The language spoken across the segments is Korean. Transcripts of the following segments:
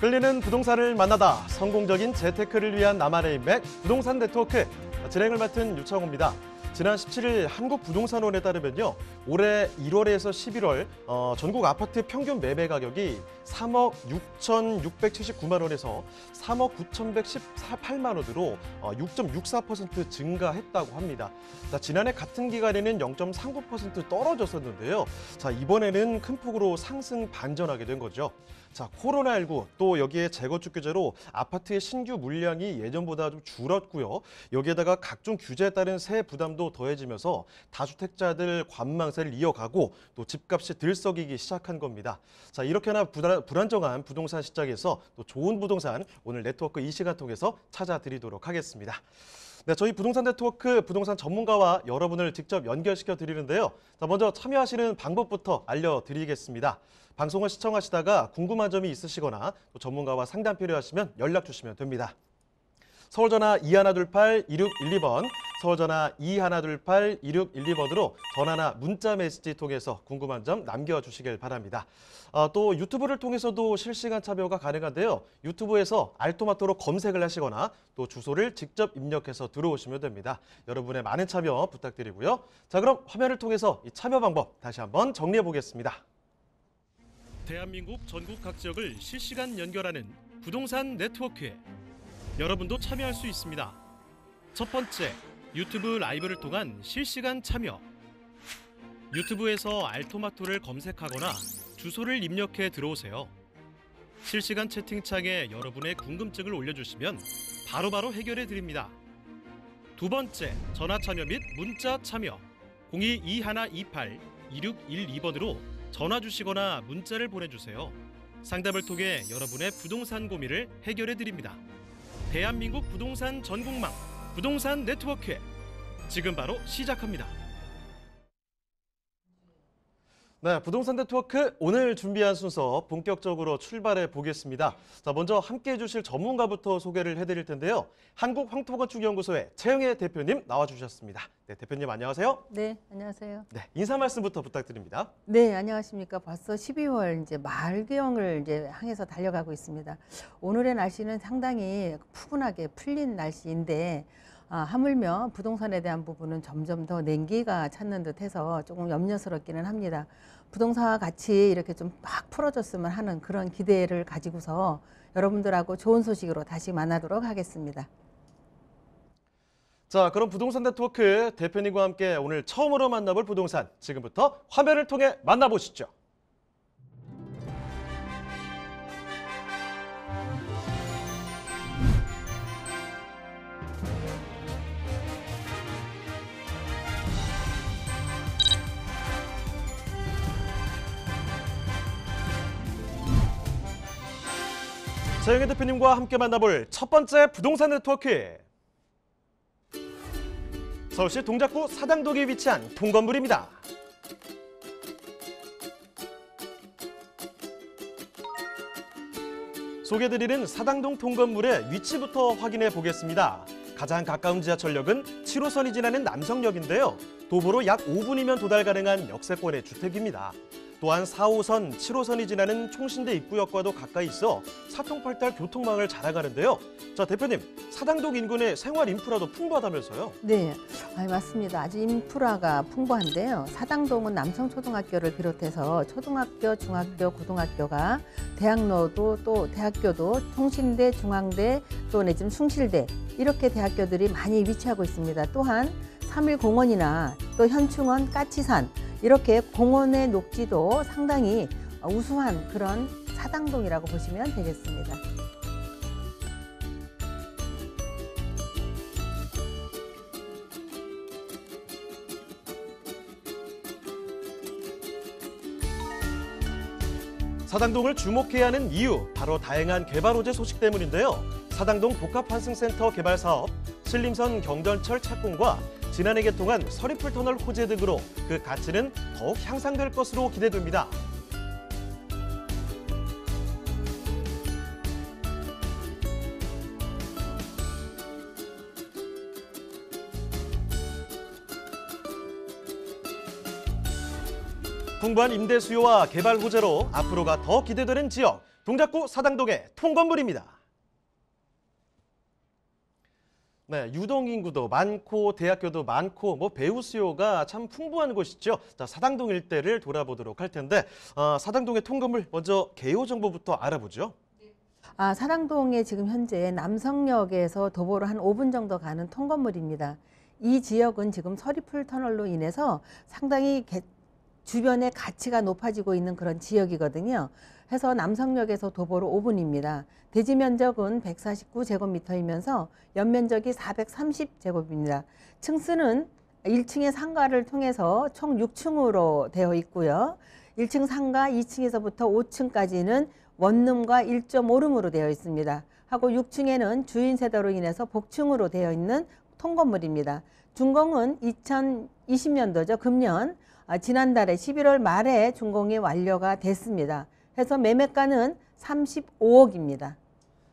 끌리는 부동산을 만나다 성공적인 재테크를 위한 나만의 맥 부동산 네트워크 진행을 맡은 유창호입니다. 지난 17일 한국부동산원에 따르면요. 올해 1월에서 11월 어, 전국 아파트 평균 매매 가격이 3억 6,679만 원에서 3억 9,118만 원으로 어, 6.64% 증가했다고 합니다. 자, 지난해 같은 기간에는 0.39% 떨어졌었는데요. 자, 이번에는 큰 폭으로 상승 반전하게 된 거죠. 자, 코로나19 또 여기에 재건축 규제로 아파트의 신규 물량이 예전보다 좀 줄었고요. 여기에다가 각종 규제에 따른 세 부담도 더해지면서 다주택자들 관망세를 이어가고 또 집값이 들썩이기 시작한 겁니다. 자, 이렇게나 불안, 정한 부동산 시장에서 또 좋은 부동산 오늘 네트워크 이 시간 통해서 찾아드리도록 하겠습니다. 네, 저희 부동산 네트워크 부동산 전문가와 여러분을 직접 연결시켜 드리는데요. 자, 먼저 참여하시는 방법부터 알려드리겠습니다. 방송을 시청하시다가 궁금한 점이 있으시거나 또 전문가와 상담 필요하시면 연락 주시면 됩니다. 서울전화 2128-2612번 서울전화 2128-2612번으로 전화나 문자 메시지 통해서 궁금한 점 남겨주시길 바랍니다. 아, 또 유튜브를 통해서도 실시간 참여가 가능한데요. 유튜브에서 알토마토로 검색을 하시거나 또 주소를 직접 입력해서 들어오시면 됩니다. 여러분의 많은 참여 부탁드리고요. 자 그럼 화면을 통해서 이 참여 방법 다시 한번 정리해 보겠습니다. 대한민국 전국 각 지역을 실시간 연결하는 부동산 네트워크에 여러분도 참여할 수 있습니다. 첫 번째, 유튜브 라이브를 통한 실시간 참여. 유튜브에서 알토마토를 검색하거나 주소를 입력해 들어오세요. 실시간 채팅창에 여러분의 궁금증을 올려주시면 바로바로 해결해 드립니다. 두 번째, 전화 참여 및 문자 참여. 02-2128-2612번으로 전화 주시거나 문자를 보내주세요. 상담을 통해 여러분의 부동산 고민을 해결해 드립니다. 대한민국 부동산 전국망 부동산 네트워크에 지금 바로 시작합니다. 네, 부동산 네트워크 오늘 준비한 순서 본격적으로 출발해 보겠습니다. 자, 먼저 함께 해주실 전문가부터 소개를 해드릴 텐데요. 한국황토건축연구소의 최영애 대표님 나와주셨습니다. 네, 대표님 안녕하세요. 네, 안녕하세요. 네, 인사 말씀부터 부탁드립니다. 네, 안녕하십니까. 벌써 12월 이제 말경을 이제 향해서 달려가고 있습니다. 오늘의 날씨는 상당히 푸근하게 풀린 날씨인데 아, 하물며 부동산에 대한 부분은 점점 더 냉기가 찾는 듯해서 조금 염려스럽기는 합니다. 부동산과 같이 이렇게 좀 막 풀어줬으면 하는 그런 기대를 가지고서 여러분들하고 좋은 소식으로 다시 만나도록 하겠습니다. 자, 그럼 부동산 네트워크 대표님과 함께 오늘 처음으로 만나볼 부동산 지금부터 화면을 통해 만나보시죠. 자영희 대표님과 함께 만나볼 첫 번째 부동산 네트워크. 서울시 동작구 사당동에 위치한 통건물입니다. 소개드리는 사당동 통건물의 위치부터 확인해 보겠습니다. 가장 가까운 지하철역은 7호선이 지나는 남성역인데요. 도보로 약 5분이면 도달 가능한 역세권의 주택입니다. 또한 4호선, 7호선이 지나는 총신대 입구역과도 가까이 있어 사통팔달 교통망을 자랑하는데요. 자 대표님, 사당동 인근의 생활 인프라도 풍부하다면서요? 네, 아니, 맞습니다. 아직 인프라가 풍부한데요. 사당동은 남성초등학교를 비롯해서 초등학교, 중학교, 고등학교가 대학로도 또 대학교도 총신대, 중앙대 또내 지금 숭실대 이렇게 대학교들이 많이 위치하고 있습니다. 또한 삼일공원이나 또 현충원, 까치산 이렇게 공원의 녹지도 상당히 우수한 그런 사당동이라고 보시면 되겠습니다. 사당동을 주목해야 하는 이유, 바로 다양한 개발 호재 소식 때문인데요. 사당동 복합환승센터 개발 사업, 신림선 경전철 착공과 지난해 개통한 서리풀 터널 호재 등으로 그 가치는 더욱 향상될 것으로 기대됩니다. 풍부한 임대 수요와 개발 호재로 앞으로가 더 기대되는 지역 동작구 사당동의 통건물입니다. 네, 유동 인구도 많고 대학교도 많고 뭐 배우 수요가 참 풍부한 곳이죠. 자, 사당동 일대를 돌아보도록 할 텐데 어, 사당동의 통금을 먼저 개요 정보부터 알아보죠. 아, 사당동에 지금 현재 남성역에서 도보로 한 5분 정도 가는 통건물입니다. 이 지역은 지금 서리풀 터널로 인해서 상당히 개, 주변의 가치가 높아지고 있는 그런 지역이거든요. 해서 남성역에서 도보로 5분입니다. 대지 면적은 149제곱미터이면서 연면적이 430제곱입니다. 층수는 1층의 상가를 통해서 총 6층으로 되어 있고요. 1층 상가 2층에서부터 5층까지는 원룸과 1.5룸으로 되어 있습니다. 하고 6층에는 주인 세대로 인해서 복층으로 되어 있는 통건물입니다. 준공은 2020년도죠. 금년 아, 지난달에 11월 말에 준공이 완료가 됐습니다. 해서 매매가는 35억입니다.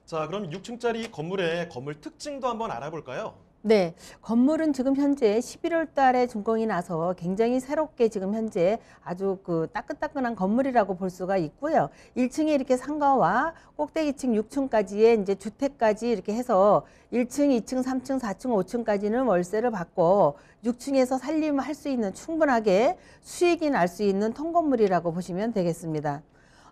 자, 그럼 6층짜리 건물의 건물 특징도 한번 알아볼까요? 네, 건물은 지금 현재 11월 달에 준공이 나서 굉장히 새롭게 지금 현재 아주 그 따끈따끈한 건물이라고 볼 수가 있고요. 1층에 이렇게 상가와 꼭대기층 6층까지의 이제 주택까지 이렇게 해서 1층, 2층, 3층, 4층, 5층까지는 월세를 받고 6층에서 살림할 수 있는 충분하게 수익이 날 수 있는 통건물이라고 보시면 되겠습니다.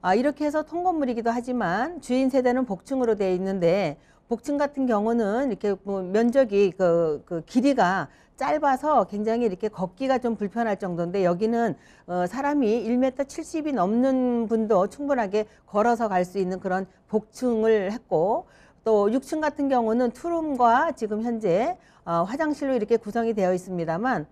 아, 이렇게 해서 통건물이기도 하지만 주인 세대는 복층으로 되어 있는데 복층 같은 경우는 이렇게 뭐 면적이 그, 그 길이가 짧아서 굉장히 이렇게 걷기가 좀 불편할 정도인데 여기는 어, 사람이 1m 70이 넘는 분도 충분하게 걸어서 갈 수 있는 그런 복층을 했고 또 6층 같은 경우는 투룸과 지금 현재 어, 화장실로 이렇게 구성이 되어 있습니다만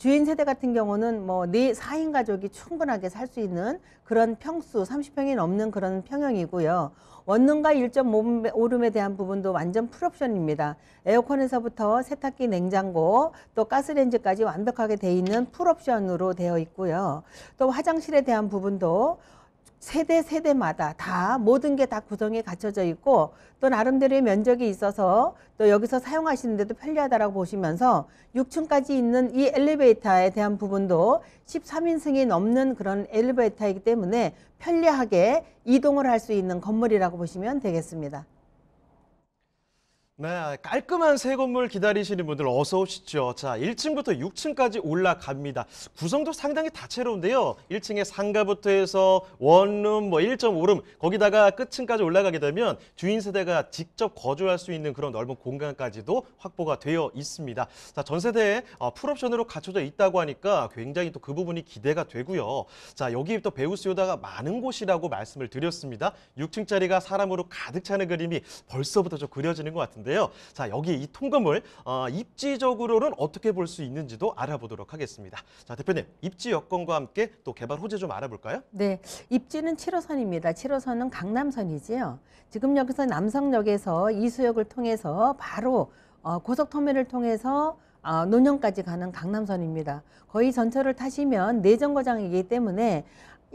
주인 세대 같은 경우는 뭐네 4인 가족이 충분하게 살 수 있는 그런 평수 30평이 넘는 그런 평형이고요. 원룸과 1.5오름에 대한 부분도 완전 풀옵션입니다. 에어컨에서부터 세탁기, 냉장고, 또 가스레인지까지 완벽하게 돼 있는 풀옵션으로 되어 있고요. 또 화장실에 대한 부분도 세대 세대마다 다 모든 게 다 구성에 갖춰져 있고 또 나름대로의 면적이 있어서 또 여기서 사용하시는데도 편리하다라고 보시면서 6층까지 있는 이 엘리베이터에 대한 부분도 13인승이 넘는 그런 엘리베이터이기 때문에 편리하게 이동을 할 수 있는 건물이라고 보시면 되겠습니다. 네, 깔끔한 새 건물 기다리시는 분들 어서 오시죠. 자, 1층부터 6층까지 올라갑니다. 구성도 상당히 다채로운데요. 1층에 상가부터 해서 원룸, 뭐 1.5룸, 거기다가 끝층까지 올라가게 되면 주인 세대가 직접 거주할 수 있는 그런 넓은 공간까지도 확보가 되어 있습니다. 자, 전 세대에 어, 풀옵션으로 갖춰져 있다고 하니까 굉장히 또 그 부분이 기대가 되고요. 자, 여기 또 배우 수요다가 많은 곳이라고 말씀을 드렸습니다. 6층짜리가 사람으로 가득 차는 그림이 벌써부터 좀 그려지는 것 같은데 있는데요. 자, 여기 이 통금을 어, 입지적으로는 어떻게 볼 수 있는지도 알아보도록 하겠습니다. 자, 대표님, 입지 여건과 함께 또 개발 호재 좀 알아볼까요? 네, 입지는 7호선입니다. 7호선은 강남선이지요. 지금 여기서 남성역에서 이수역을 통해서 바로 어, 고속터미널을 통해서 아, 어, 논현까지 가는 강남선입니다. 거의 전철을 타시면 내정거장이기 때문에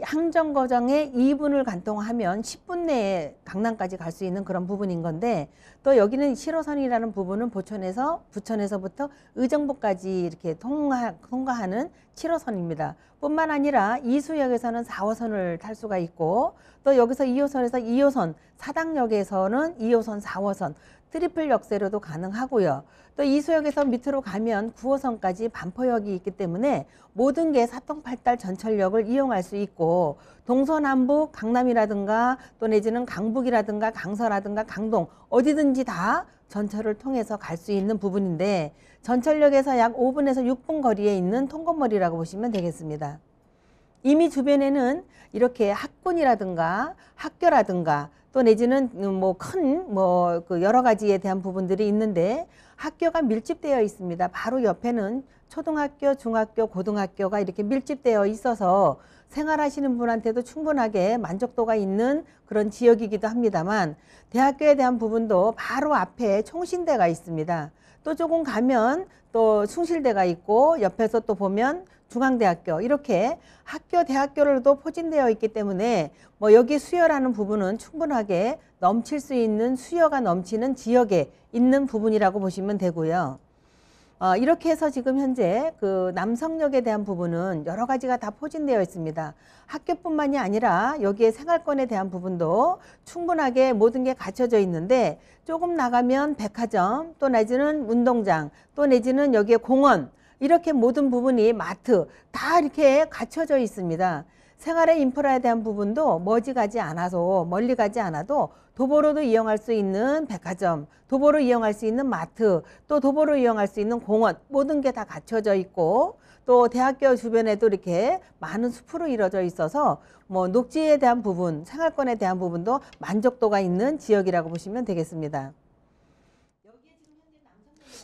항정 거장에 2분을 간통하면 10분 내에 강남까지 갈 수 있는 그런 부분인 건데 또 여기는 7호선이라는 부분은 보천에서 부천에서부터 의정부까지 이렇게 통과 통과하는 7호선입니다. 뿐만 아니라 이수역에서는 4호선을 탈 수가 있고 또 여기서 2호선에서 2호선 사당역에서는 2호선 4호선 트리플 역세로도 가능하고요. 또 이수역에서 밑으로 가면 구호선까지 반포역이 있기 때문에 모든 게 사통팔달 전철역을 이용할 수 있고 동서남북 강남이라든가 또 내지는 강북이라든가 강서라든가 강동 어디든지 다 전철을 통해서 갈 수 있는 부분인데 전철역에서 약 5분에서 6분 거리에 있는 통건머리라고 보시면 되겠습니다. 이미 주변에는 이렇게 학군이라든가 학교라든가 또 내지는 뭐 큰뭐 음, 뭐그 여러 가지에 대한 부분들이 있는데 학교가 밀집되어 있습니다. 바로 옆에는 초등학교, 중학교, 고등학교가 이렇게 밀집되어 있어서 생활하시는 분한테도 충분하게 만족도가 있는 그런 지역이기도 합니다만 대학교에 대한 부분도 바로 앞에 총신대가 있습니다. 또 조금 가면 또 숭실대가 있고 옆에서 또 보면 중앙대학교 이렇게 학교 대학교로도 포진되어 있기 때문에 뭐 여기 수요라는 부분은 충분하게 넘칠 수 있는 수요가 넘치는 지역에 있는 부분이라고 보시면 되고요. 어, 이렇게 해서 지금 현재 그 남성역에 대한 부분은 여러 가지가 다 포진되어 있습니다. 학교뿐만이 아니라 여기에 생활권에 대한 부분도 충분하게 모든 게 갖춰져 있는데 조금 나가면 백화점 또 내지는 운동장 또 내지는 여기에 공원 이렇게 모든 부분이 마트 다 이렇게 갖춰져 있습니다. 생활의 인프라에 대한 부분도 머지 가지 않아서 멀리 가지 않아도 도보로도 이용할 수 있는 백화점, 도보로 이용할 수 있는 마트, 또 도보로 이용할 수 있는 공원 모든 게 다 갖춰져 있고 또 대학교 주변에도 이렇게 많은 숲으로 이루어져 있어서 뭐 녹지에 대한 부분, 생활권에 대한 부분도 만족도가 있는 지역이라고 보시면 되겠습니다.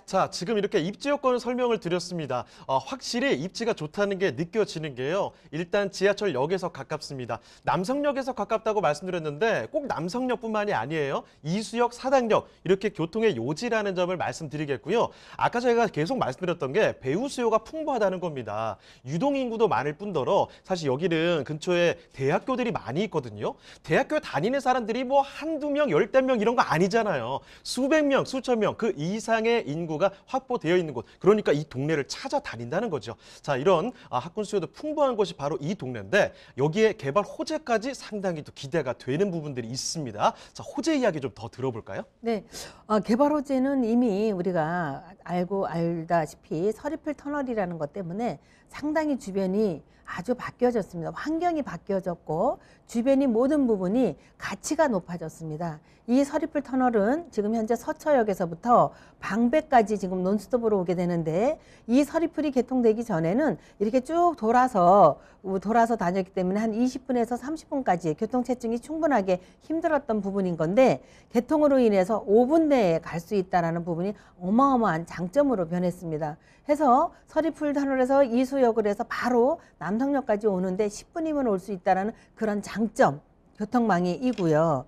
자, 지금 이렇게 입지 여건을 설명을 드렸습니다. 어, 확실히 입지가 좋다는 게 느껴지는 게요. 일단 지하철역에서 가깝습니다. 남성역에서 가깝다고 말씀드렸는데 꼭 남성역뿐만이 아니에요. 이수역, 사당역 이렇게 교통의 요지라는 점을 말씀드리겠고요. 아까 제가 계속 말씀드렸던 게 배우 수요가 풍부하다는 겁니다. 유동 인구도 많을 뿐더러 사실 여기는 근처에 대학교들이 많이 있거든요. 대학교 다니는 사람들이 뭐 한두 명, 열댓 명 이런 거 아니잖아요. 수백 명, 수천 명 그 이상의 인구가 수요가 확보되어 있는 곳 그러니까 이 동네를 찾아다닌다는 거죠. 자 이런 아, 학군 수요도 풍부한 곳이 바로 이 동네인데 여기에 개발 호재까지 상당히 또 기대가 되는 부분들이 있습니다. 자 호재 이야기 좀 더 들어볼까요? 네, 어, 개발 호재는 이미 우리가 알고 알다시피 서리필 터널이라는 것 때문에 상당히 주변이 아주 바뀌어졌습니다. 환경이 바뀌어졌고 주변이 모든 부분이 가치가 높아졌습니다. 이 서리풀 터널은 지금 현재 서초역에서부터 방배까지 지금 논스톱으로 오게 되는데 이 서리풀이 개통되기 전에는 이렇게 쭉 돌아서 돌아서 다녔기 때문에 한 20분에서 30분까지 교통체증이 충분하게 힘들었던 부분인 건데 개통으로 인해서 5분 내에 갈 수 있다는 부분이 어마어마한 장점으로 변했습니다. 해서 서리풀 터널에서 이수 남부역을 해서 바로 남성역까지 오는데 10분이면 올 수있다는 그런 장점 교통망이이고요.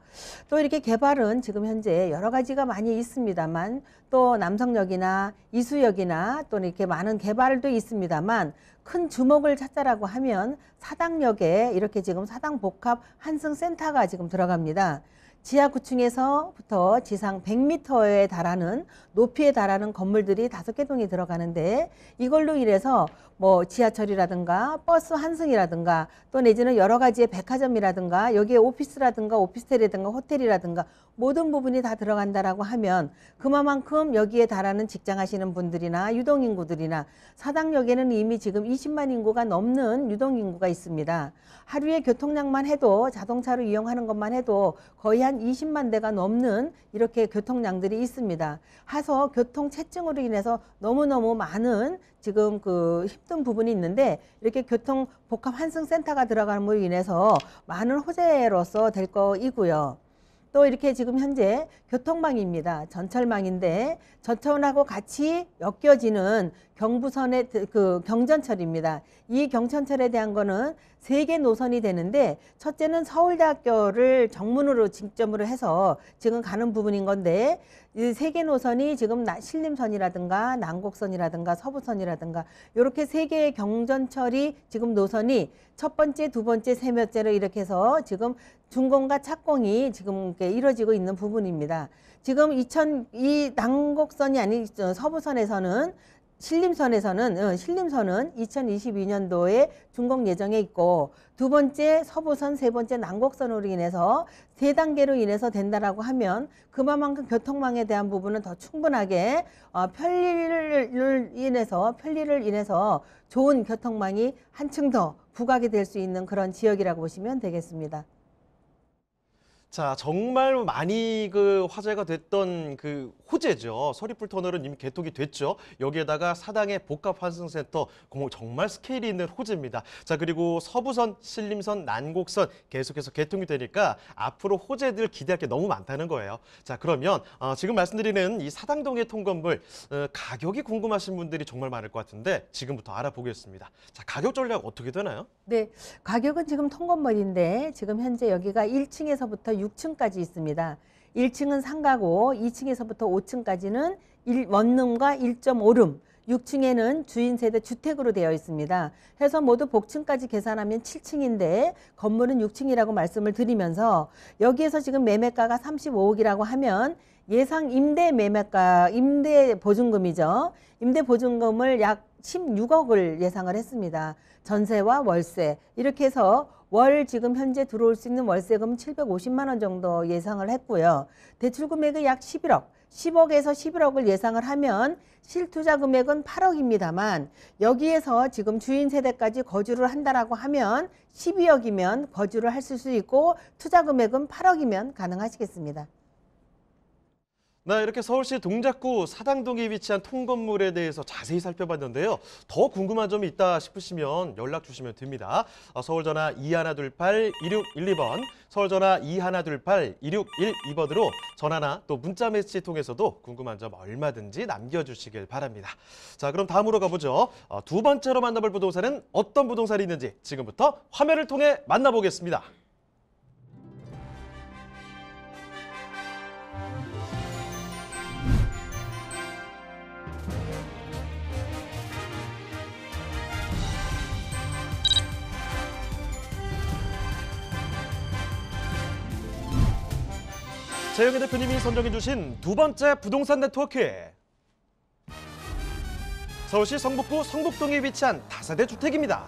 또 이렇게 개발은 지금 현재 여러 가지가 많이 있습니다만 또 남성역이나 이수역이나 또 이렇게 많은 개발도 있습니다만 큰 주목을 찾자라고 하면 사당역에 이렇게 지금 사당복합 한승센터가 지금 들어갑니다. 지하 9층에서부터 지상 100m에 달하는 높이에 달하는 건물들이 다섯 개 동이 들어가는데 이걸로 인해서 뭐 지하철이라든가 버스 환승이라든가 또 내지는 여러 가지의 백화점이라든가 여기에 오피스라든가 오피스텔이라든가 호텔이라든가 모든 부분이 다 들어간다라고 하면 그만큼 여기에 달하는 직장하시는 분들이나 유동인구들이나 사당역에는 이미 지금 20만 인구가 넘는 유동인구가 있습니다. 하루에 교통량만 해도 자동차로 이용하는 것만 해도 거의 한 20만 대가 넘는 이렇게 교통량들이 있습니다. 하서 교통 채증으로 인해서 너무너무 많은 지금 그 힘든 부분이 있는데 이렇게 교통 복합 환승센터가 들어감으로 인해서 많은 호재로서 될 거이고요. 또 이렇게 지금 현재 교통망입니다. 전철망인데 전철하고 같이 엮여지는 경부선의 그 경전철입니다. 이 경전철에 대한 거는 세 개 노선이 되는데 첫째는 서울대학교를 정문으로 직점으로 해서 지금 가는 부분인 건데 이 세 개 노선이 지금 신림선이라든가 난곡선이라든가 서부선이라든가 이렇게 세 개의 경전철이 지금 노선이 첫 번째, 두 번째, 세 번째로 이렇게 해서 지금 중공과 착공이 지금 이루어지고 렇게이 있는 부분입니다. 지금 2000, 이 남곡선이 아닌 서부선에서는 신림선에서는 어, 신림선은 2022년도에 준공 예정에 있고 두 번째 서부선, 세 번째 난곡선으로 인해서 세 단계로 인해서 된다라고 하면 그만큼 교통망에 대한 부분은 더 충분하게 어, 편리를 인해서 편리를 인해서 좋은 교통망이 한층 더 부각이 될 수 있는 그런 지역이라고 보시면 되겠습니다. 자 정말 많이 그 화제가 됐던 그 호재죠. 서리풀 터널은 이미 개통이 됐죠. 여기에다가 사당의 복합환승센터 정말 스케일이 있는 호재입니다. 자 그리고 서부선, 신림선, 난곡선 계속해서 개통이 되니까 앞으로 호재들 기대할 게 너무 많다는 거예요. 자 그러면 어, 지금 말씀드리는 이 사당동의 통건물 어, 가격이 궁금하신 분들이 정말 많을 것 같은데 지금부터 알아보겠습니다. 자 가격 전략 어떻게 되나요? 네, 가격은 지금 통건물인데 지금 현재 여기가 1층에서부터 6층까지 있습니다. 1층은 상가고 2층에서부터 5층까지는 원룸과 1.5룸, 6층에는 주인 세대 주택으로 되어 있습니다. 해서 모두 복층까지 계산하면 7층인데 건물은 6층이라고 말씀을 드리면서 여기에서 지금 매매가가 35억이라고 하면 예상 임대 매매가 임대 보증금이죠. 임대 보증금을 약 16억을 예상을 했습니다. 전세와 월세 이렇게 해서 월 지금 현재 들어올 수 있는 월세금 750만 원 정도 예상을 했고요. 대출 금액은 약 11억, 10억에서 11억을 예상을 하면 실투자 금액은 8억입니다만 여기에서 지금 주인 세대까지 거주를 한다라고 하면 12억이면 거주를 할 수 있고 투자 금액은 8억이면 가능하시겠습니다. 네, 이렇게 서울시 동작구 사당동에 위치한 통건물에 대해서 자세히 살펴봤는데요. 더 궁금한 점이 있다 싶으시면 연락 주시면 됩니다. 어, 서울전화 2128-1612번, 서울전화 2128-1612번으로 전화나 또 문자메시지 통해서도 궁금한 점 얼마든지 남겨주시길 바랍니다. 자, 그럼 다음으로 가보죠. 어, 두 번째로 만나볼 부동산은 어떤 부동산이 있는지 지금부터 화면을 통해 만나보겠습니다. 재영애 대표님이 선정해주신 두 번째 부동산 네트워크에 서울시 성북구 성북동에 위치한 다세대 주택입니다.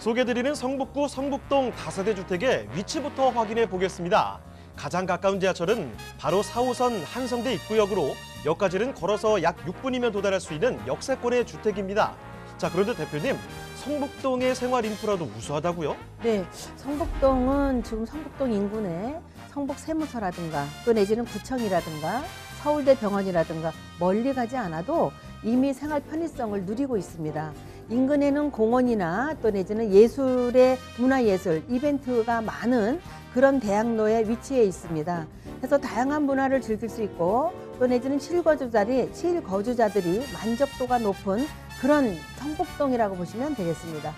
소개드리는 해 성북구 성북동 다세대 주택의 위치부터 확인해 보겠습니다. 가장 가까운 지하철은 바로 4호선 한성대 입구역으로 역까지는 걸어서 약 6분이면 도달할 수 있는 역세권의 주택입니다. 자, 그런데 대표님, 성북동의 생활 인프라도 우수하다고요? 네, 성북동은 지금 성북동 인근에 성북 세무서라든가 또 내지는 구청이라든가 서울대 병원이라든가 멀리 가지 않아도 이미 생활 편의성을 누리고 있습니다. 인근에는 공원이나 또 내지는 예술의 문화예술 이벤트가 많은 그런 대학로에 위치해 있습니다. 그래서 다양한 문화를 즐길 수 있고 또 내지는 실거주자리 실거주자들이 만족도가 높은 그런 성북동이라고 보시면 되겠습니다.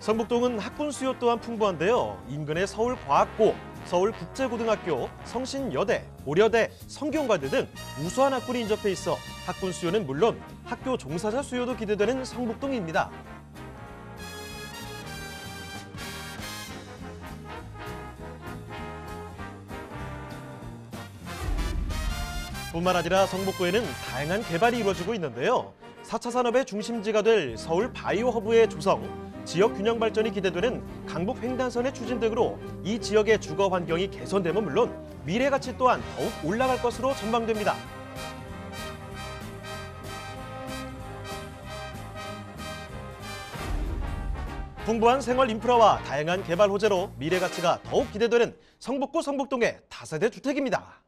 성북동은 학군 수요 또한 풍부한데요. 인근의 서울과학고, 서울국제고등학교, 성신여대, 고려대, 성균관대 등 우수한 학군이 인접해 있어 학군 수요는 물론 학교 종사자 수요도 기대되는 성북동입니다. 뿐만 아니라 성북구에는 다양한 개발이 이루어지고 있는데요. 4차 산업의 중심지가 될 서울 바이오 허브의 조성, 지역 균형 발전이 기대되는 강북 횡단선의 추진 등으로 이 지역의 주거 환경이 개선되면 물론 미래 가치 또한 더욱 올라갈 것으로 전망됩니다. 풍부한 생활 인프라와 다양한 개발 호재로 미래 가치가 더욱 기대되는 성북구 성북동의 다세대 주택입니다.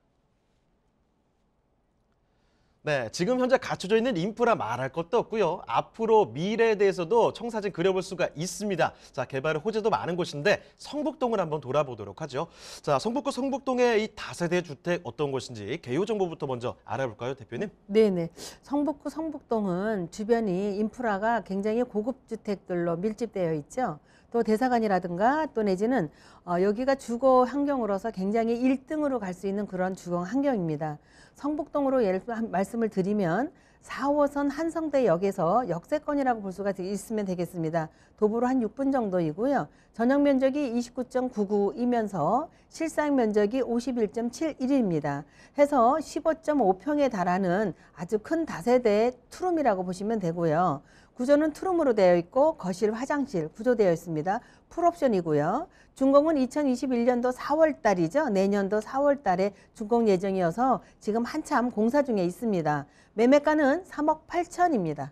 네, 지금 현재 갖춰져 있는 인프라 말할 것도 없고요. 앞으로 미래에 대해서도 청사진 그려볼 수가 있습니다. 자, 개발의 호재도 많은 곳인데 성북동을 한번 돌아보도록 하죠. 자, 성북구 성북동의 이 다세대 주택 어떤 곳인지 개요 정보부터 먼저 알아볼까요, 대표님? 네네. 성북구 성북동은 주변이 인프라가 굉장히 고급 주택들로 밀집되어 있죠. 또 대사관이라든가 또 내지는 어, 여기가 주거 환경으로서 굉장히 1등으로 갈 수 있는 그런 주거 환경입니다. 성북동으로 예를 말씀을 드리면 4호선 한성대역에서 역세권이라고 볼 수가 있으면 되겠습니다. 도보로 한 6분 정도이고요. 전용 면적이 29.99이면서 실상 면적이 51.71입니다. 해서 15.5평에 달하는 아주 큰 다세대 투룸이라고 보시면 되고요. 구조는 트룸으로 되어 있고 거실, 화장실 구조되어 있습니다. 풀옵션이고요. 준공은 2021년도 4월달이죠. 내년도 4월달에 준공 예정이어서 지금 한참 공사 중에 있습니다. 매매가는 3억 8천입니다.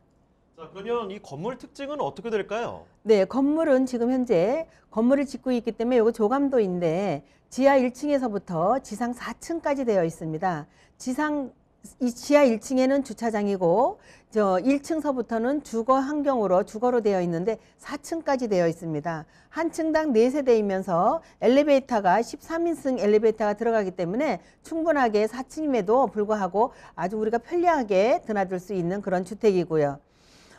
자, 그러면 이 건물 특징은 어떻게 될까요? 네, 건물은 지금 현재 건물을 짓고 있기 때문에 이거 조감도인데 지하 1층에서부터 지상 4층까지 되어 있습니다. 지상 이 지하 1층에는 주차장이고 저 1층서부터는 주거 환경으로 주거로 되어 있는데 4층까지 되어 있습니다. 한 층당 4세대이면서 엘리베이터가 13인승 엘리베이터가 들어가기 때문에 충분하게 4층임에도 불구하고 아주 우리가 편리하게 드나들 수 있는 그런 주택이고요.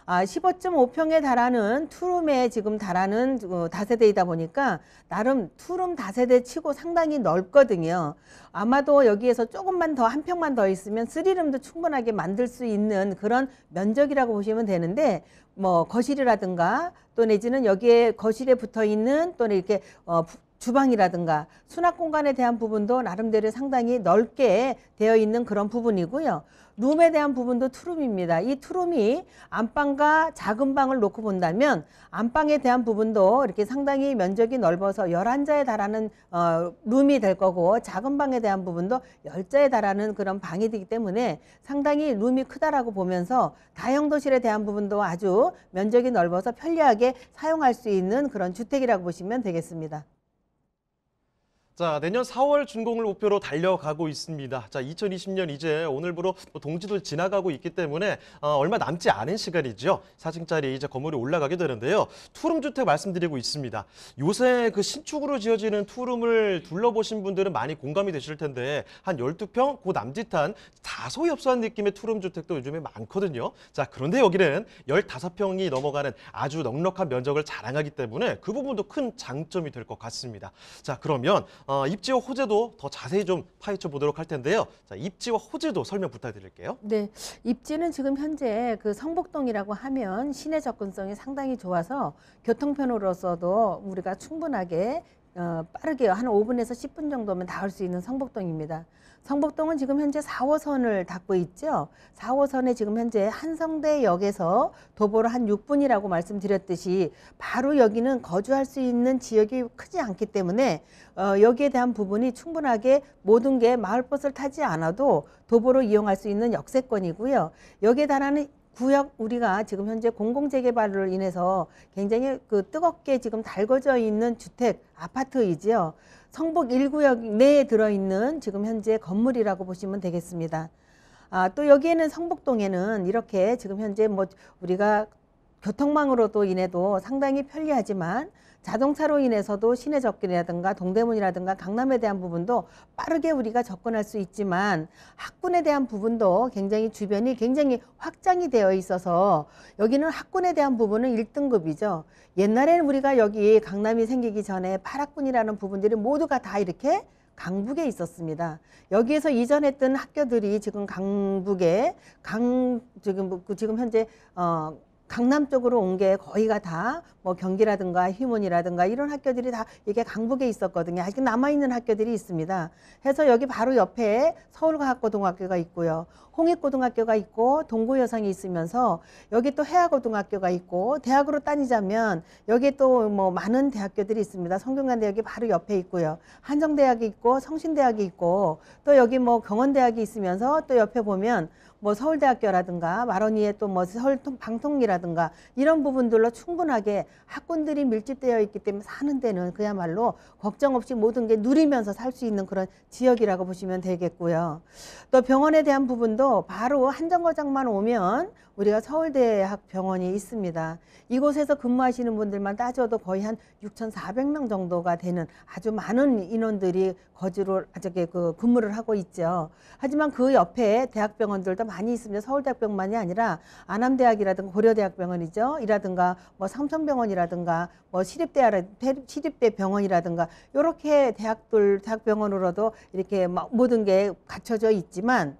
아, 15.5평에 달하는 투룸에 지금 달하는 어, 다세대이다 보니까 나름 투룸 다세대 치고 상당히 넓거든요. 아마도 여기에서 조금만 더 한 평만 더 있으면 쓰리룸도 충분하게 만들 수 있는 그런 면적이라고 보시면 되는데 뭐 거실이라든가 또 내지는 여기에 거실에 붙어 있는 또는 이렇게 어, 주방이라든가 수납 공간에 대한 부분도 나름대로 상당히 넓게 되어 있는 그런 부분이고요. 룸에 대한 부분도 투룸입니다. 이 투룸이 안방과 작은 방을 놓고 본다면 안방에 대한 부분도 이렇게 상당히 면적이 넓어서 열한 자에 달하는 어, 룸이 될 거고 작은 방에 대한 부분도 열자에 달하는 그런 방이 되기 때문에 상당히 룸이 크다라고 보면서 다용도실에 대한 부분도 아주 면적이 넓어서 편리하게 사용할 수 있는 그런 주택이라고 보시면 되겠습니다. 자, 내년 4월 준공을 목표로 달려가고 있습니다. 자, 2020년 이제 오늘부로 동지도 지나가고 있기 때문에 어, 얼마 남지 않은 시간이죠. 4층짜리 이제 건물이 올라가게 되는데요. 투룸 주택 말씀드리고 있습니다. 요새 그 신축으로 지어지는 투룸을 둘러보신 분들은 많이 공감이 되실 텐데 한 12평 고 남짓한 다소 엽소한 느낌의 투룸 주택도 요즘에 많거든요. 자, 그런데 여기는 15평이 넘어가는 아주 넉넉한 면적을 자랑하기 때문에 그 부분도 큰 장점이 될 것 같습니다. 자, 그러면 어, 입지와 호재도 더 자세히 좀 파헤쳐 보도록 할 텐데요. 자, 입지와 호재도 설명 부탁드릴게요. 네, 입지는 지금 현재 그 성북동이라고 하면 시내 접근성이 상당히 좋아서 교통편으로서도 우리가 충분하게 어, 빠르게 한 5분에서 10분 정도면 닿을 수 있는 성북동입니다. 성북동은 지금 현재 4호선을 닦고 있죠. 4호선에 지금 현재 한성대역에서 도보로 한 6분이라고 말씀드렸듯이 바로 여기는 거주할 수 있는 지역이 크지 않기 때문에 어, 여기에 대한 부분이 충분하게 모든 게 마을버스를 타지 않아도 도보로 이용할 수 있는 역세권이고요. 여기에 달하는 구역 우리가 지금 현재 공공재개발로 인해서 굉장히 그 뜨겁게 지금 달궈져 있는 주택 아파트이지요. 성북 1구역 내에 들어있는 지금 현재 건물이라고 보시면 되겠습니다. 아, 또 여기에는 성북동에는 이렇게 지금 현재 뭐 우리가 교통망으로도 인해도 상당히 편리하지만 자동차로 인해서도 시내 접근이라든가 동대문이라든가 강남에 대한 부분도 빠르게 우리가 접근할 수 있지만 학군에 대한 부분도 굉장히 주변이 굉장히 확장이 되어 있어서 여기는 학군에 대한 부분은 1등급이죠. 옛날에는 우리가 여기 강남이 생기기 전에 8학군이라는 부분들이 모두가 다 이렇게 강북에 있었습니다. 여기에서 이전했던 학교들이 지금 강북에 강 지금 뭐 그 지금 현재 어 강남 쪽으로 온 게 거의가 다 뭐 경기라든가 희문이라든가 이런 학교들이 다 이게 강북에 있었거든요. 아직 남아있는 학교들이 있습니다. 해서 여기 바로 옆에 서울과학고등학교가 있고요. 홍익고등학교가 있고 동구여상이 있으면서 여기 또 해화고등학교가 있고 대학으로 따지자면 여기 또 뭐 많은 대학교들이 있습니다. 성균관대학이 바로 옆에 있고요. 한정대학이 있고 성신대학이 있고 또 여기 뭐 경원대학이 있으면서 또 옆에 보면 뭐 서울대학교라든가 마로니에 또 뭐 서울 방통리라든가 이런 부분들로 충분하게 학군들이 밀집되어 있기 때문에 사는 데는 그야말로 걱정 없이 모든 게 누리면서 살 수 있는 그런 지역이라고 보시면 되겠고요. 또 병원에 대한 부분도 바로 한정거장만 오면 우리가 서울대학 병원이 있습니다. 이곳에서 근무하시는 분들만 따져도 거의 한 6,400명 정도가 되는 아주 많은 인원들이 거주를 아, 저기 그 근무를 하고 있죠. 하지만 그 옆에 대학병원들도 많이 있습니다. 서울대학병만이 아니라 안암대학이라든가 고려대학병원이죠. 이라든가 뭐 삼성병원이라든가 뭐 시립대 시립대 병원이라든가 이렇게 대학들 대학병원으로도 이렇게 막 모든 게 갖춰져 있지만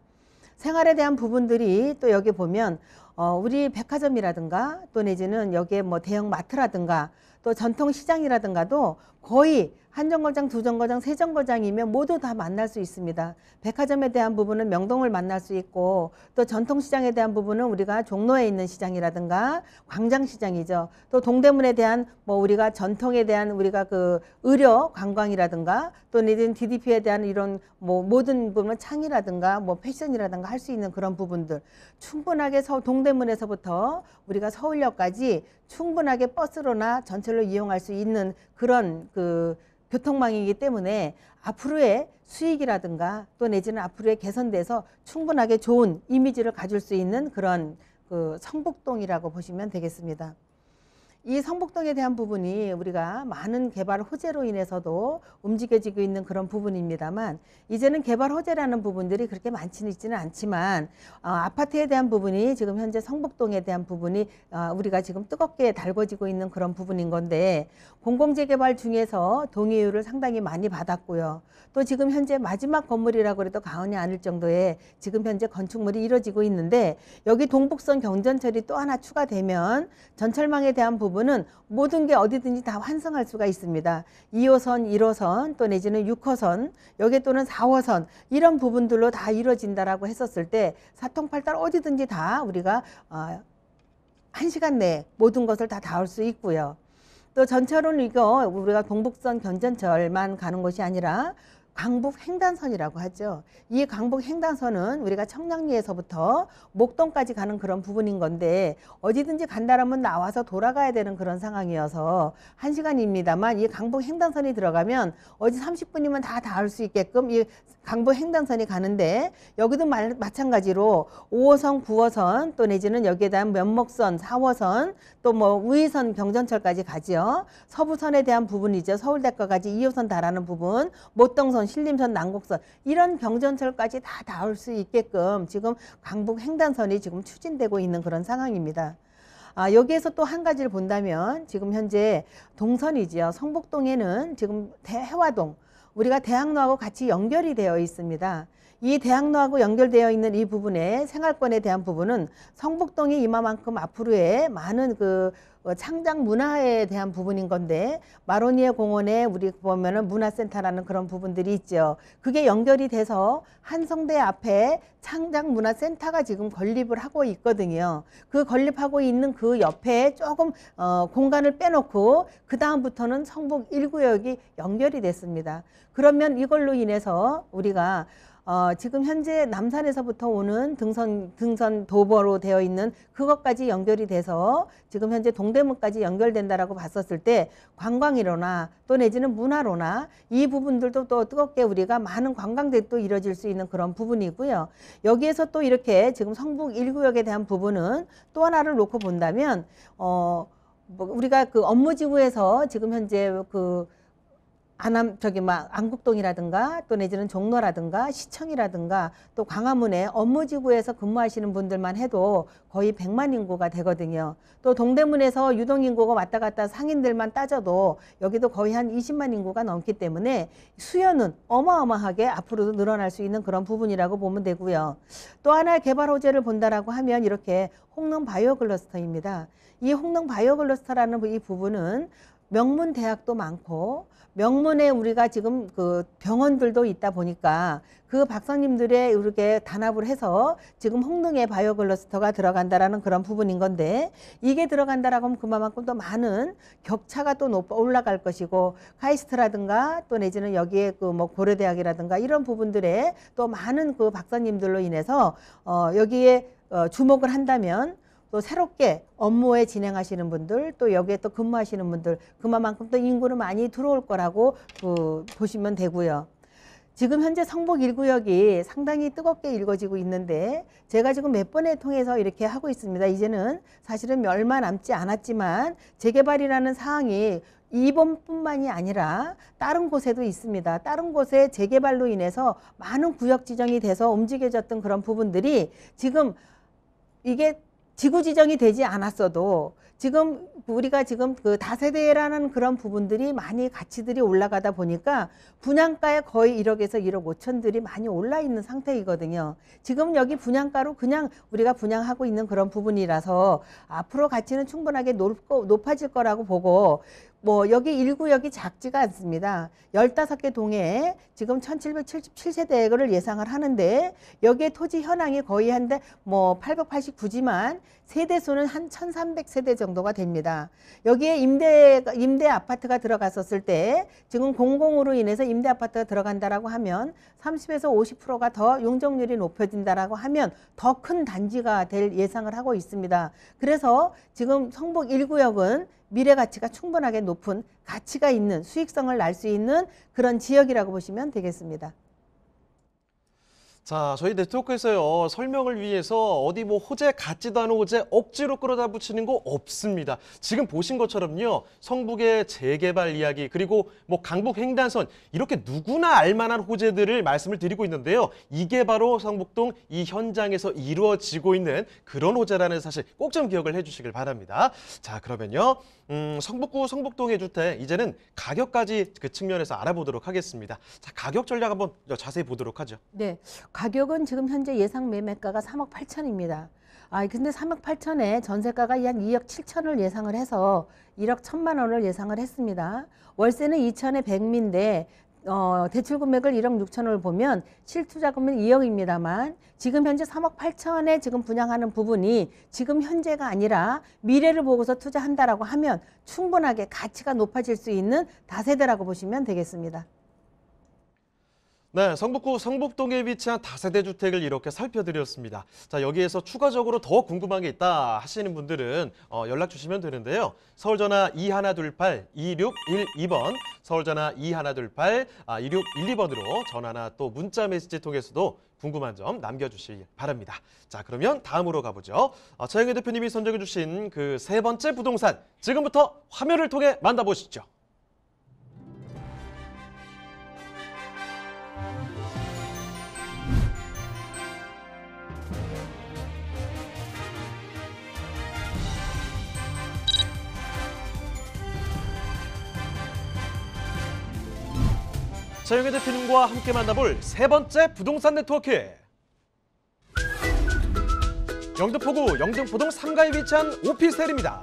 생활에 대한 부분들이 또 여기 보면 어, 우리 백화점이라든가 또 내지는 여기에 뭐 대형 마트라든가 또 전통 시장이라든가도 거의 한 정거장, 두 정거장, 세 정거장이면 모두 다 만날 수 있습니다. 백화점에 대한 부분은 명동을 만날 수 있고 또 전통시장에 대한 부분은 우리가 종로에 있는 시장이라든가 광장시장이죠. 또 동대문에 대한 뭐 우리가 전통에 대한 우리가 그 의료 관광이라든가 또는 DDP에 대한 이런 뭐 모든 부분 창이라든가 뭐 패션이라든가 할 수 있는 그런 부분들 충분하게 서 동대문에서부터 우리가 서울역까지 충분하게 버스로나 전철로 이용할 수 있는 그런 그 교통망이기 때문에 앞으로의 수익이라든가 또 내지는 앞으로의 개선돼서 충분하게 좋은 이미지를 가질 수 있는 그런 그 성북동이라고 보시면 되겠습니다. 이 성북동에 대한 부분이 우리가 많은 개발 호재로 인해서도 움직여지고 있는 그런 부분입니다만 이제는 개발 호재라는 부분들이 그렇게 많지는 있지는 않지만 어, 아파트에 대한 부분이 지금 현재 성북동에 대한 부분이 어, 우리가 지금 뜨겁게 달궈지고 있는 그런 부분인 건데 공공재개발 중에서 동의율을 상당히 많이 받았고요. 또 지금 현재 마지막 건물이라고 해도 가언이 아닐 정도의 지금 현재 건축물이 이뤄지고 있는데 여기 동북선 경전철이 또 하나 추가되면 전철망에 대한 부분 부분은 모든 게 어디든지 다 환승할 수가 있습니다. 2호선, 1호선 또 내지는 6호선, 여기 또는 4호선 이런 부분들로 다 이루어진다라고 했었을 때 사통팔달 어디든지 다 우리가 어, 한시간 내에 모든 것을 다 닿을 수 있고요. 또 전철은 이거 우리가 동북선 견전철만 가는 것이 아니라 강북 횡단선이라고 하죠. 이 강북 횡단선은 우리가 청량리에서부터 목동까지 가는 그런 부분인 건데 어디든지 간다라면 나와서 돌아가야 되는 그런 상황이어서 한시간입니다만이 강북 횡단선이 들어가면 어디 30분이면 다 닿을 수 있게끔 이 강북 횡단선이 가는데 여기도 마, 마찬가지로 5호선, 9호선 또 내지는 여기에 대한 면목선, 4호선 또뭐 우이선 경전철까지 가지요. 서부선에 대한 부분이죠. 서울대과까지 2호선 달하는 부분, 목동선 북선 신림선, 난곡선 이런 경전철까지 다 나올 수 있게끔 지금 강북 횡단선이 지금 추진되고 있는 그런 상황입니다. 아, 여기에서 또 한 가지를 본다면 지금 현재 동선이지요. 성북동에는 지금 해화동 우리가 대학로하고 같이 연결이 되어 있습니다. 이 대학로하고 연결되어 있는 이 부분에 생활권에 대한 부분은 성북동이 이마만큼 앞으로의 많은 그 어, 창작 문화에 대한 부분인 건데 마로니에 공원에 우리 보면은 문화센터라는 그런 부분들이 있죠. 그게 연결이 돼서 한성대 앞에 창작 문화센터가 지금 건립을 하고 있거든요. 그 건립하고 있는 그 옆에 조금 어, 공간을 빼놓고 그 다음부터는 성북 1구역이 연결이 됐습니다. 그러면 이걸로 인해서 우리가 어, 지금 현재 남산에서부터 오는 등선 등선 도보로 되어 있는 그것까지 연결이 돼서 지금 현재 동대문까지 연결된다라고 봤었을 때 관광이로나 또 내지는 문화로나 이 부분들도 또 뜨겁게 우리가 많은 관광객도 이뤄질 수 있는 그런 부분이고요. 여기에서 또 이렇게 지금 성북 1구역에 대한 부분은 또 하나를 놓고 본다면 어, 뭐 우리가 그 업무 지구에서 지금 현재 그 안암 저기 막 안국동이라든가 또 내지는 종로라든가 시청이라든가 또 광화문에 업무지구에서 근무하시는 분들만 해도 거의 100만 인구가 되거든요. 또 동대문에서 유동 인구가 왔다 갔다 상인들만 따져도 여기도 거의 한 20만 인구가 넘기 때문에 수요는 어마어마하게 앞으로도 늘어날 수 있는 그런 부분이라고 보면 되고요. 또 하나의 개발 호재를 본다라고 하면 이렇게 홍릉 바이오 글러스터입니다. 이 홍릉 바이오 글러스터라는 이 부분은 명문 대학도 많고 명문에 우리가 지금 그 병원들도 있다 보니까 그 박사님들의 이렇게 단합을 해서 지금 홍릉에 바이오글러스터가 들어간다라는 그런 부분인 건데 이게 들어간다라고 하면 그만큼 또 많은 격차가 또 높아 올라갈 것이고 카이스트라든가 또 내지는 여기에 그 뭐 고려대학이라든가 이런 부분들에 또 많은 그 박사님들로 인해서 어 여기에 어 주목을 한다면 또 새롭게 업무에 진행하시는 분들 또 여기에 또 근무하시는 분들 그만큼 또 인구는 많이 들어올 거라고 그 보시면 되고요. 지금 현재 성북 1구역이 상당히 뜨겁게 읽어지고 있는데 제가 지금 몇 번에 통해서 이렇게 하고 있습니다. 이제는 사실은 얼마 남지 않았지만 재개발이라는 사항이 이번뿐만이 아니라 다른 곳에도 있습니다. 다른 곳에 재개발로 인해서 많은 구역 지정이 돼서 움직여졌던 그런 부분들이 지금 이게 지구 지정이 되지 않았어도 지금 우리가 지금 그 다세대라는 그런 부분들이 많이 가치들이 올라가다 보니까 분양가에 거의 1억에서 1억 5천들이 많이 올라 있는 상태이거든요. 지금 여기 분양가로 그냥 우리가 분양하고 있는 그런 부분이라서 앞으로 가치는 충분하게 높 높아질 거라고 보고 뭐 여기 1구역이 작지가 않습니다. 15개 동에 지금 1777세대 를 예상을 하는데 여기에 토지 현황이 거의 한데 뭐 889지만 세대 수는 한 1300세대 정도가 됩니다. 여기에 임대 임대 아파트가 들어갔었을 때 지금 공공으로 인해서 임대 아파트가 들어간다라고 하면 30에서 50%가 더 용적률이 높여진다라고 하면 더 큰 단지가 될 예상을 하고 있습니다. 그래서 지금 성북 1구역은 미래 가치가 충분하게 높은 가치가 있는 수익성을 날 수 있는 그런 지역이라고 보시면 되겠습니다. 자, 저희 네트워크에서요, 설명을 위해서 어디 뭐 호재 같지도 않은 호재 억지로 끌어다 붙이는 거 없습니다. 지금 보신 것처럼요, 성북의 재개발 이야기, 그리고 뭐 강북 횡단선, 이렇게 누구나 알만한 호재들을 말씀을 드리고 있는데요. 이게 바로 성북동 이 현장에서 이루어지고 있는 그런 호재라는 사실 꼭 좀 기억을 해주시길 바랍니다. 자, 그러면요, 음, 성북구 성북동의 주택, 이제는 가격까지 그 측면에서 알아보도록 하겠습니다. 자, 가격 전략 한번 자세히 보도록 하죠. 네. 가격은 지금 현재 예상 매매가가 3억 8천입니다. 아, 근데 3억 8천에 전세가가 약 2억 7천을 예상을 해서 1억 1천만 원을 예상을 했습니다. 월세는 2천에 100미인데 어, 대출 금액을 1억 6천을 보면 실투자금은 2억입니다만 지금 현재 3억 8천에 지금 분양하는 부분이 지금 현재가 아니라 미래를 보고서 투자한다라고 하면 충분하게 가치가 높아질 수 있는 다세대라고 보시면 되겠습니다. 네, 성북구 성북동에 위치한 다세대 주택을 이렇게 살펴드렸습니다. 자, 여기에서 추가적으로 더 궁금한 게 있다 하시는 분들은 어, 연락 주시면 되는데요. 서울 전화 2128-2612번, 서울 전화 2128-2612번으로 아, 전화나 또 문자 메시지 통해서도 궁금한 점 남겨주시길 바랍니다. 자, 그러면 다음으로 가보죠. 어, 차영희 대표님이 선정해주신 그 세 번째 부동산, 지금부터 화면을 통해 만나보시죠. 자영애 대표님과 함께 만나볼 세 번째 부동산 네트워크. 영등포구 영등포동 3가에 위치한 오피스텔입니다.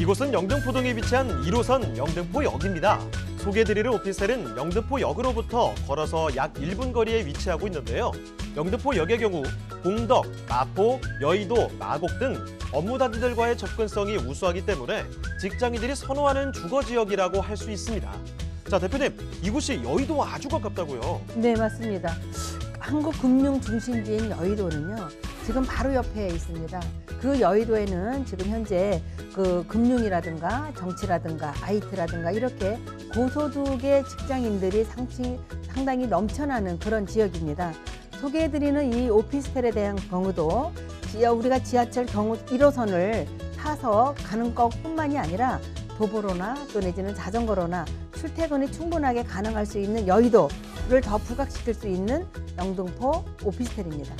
이곳은 영등포동에 위치한 1호선 영등포역입니다. 소개해드릴 오피스텔은 영등포역으로부터 걸어서 약 1분 거리에 위치하고 있는데요. 영등포역의 경우 공덕, 마포, 여의도, 마곡 등 업무단지들과의 접근성이 우수하기 때문에 직장인들이 선호하는 주거 지역이라고 할 수 있습니다. 자 대표님, 이곳이 여의도와 아주 가깝다고요? 네, 맞습니다. 한국금융중심지인 여의도는요. 지금 바로 옆에 있습니다. 그 여의도에는 지금 현재 그 금융이라든가 정치라든가 IT라든가 이렇게 고소득의 직장인들이 상치, 상당히 넘쳐나는 그런 지역입니다. 소개해드리는 이 오피스텔에 대한 경우도 우리가 지하철 경우 1호선을 타서 가는 것뿐만이 아니라 도보로나 또 내지는 자전거로나 출퇴근이 충분하게 가능할 수 있는 여의도를 더 부각시킬 수 있는 영등포 오피스텔입니다.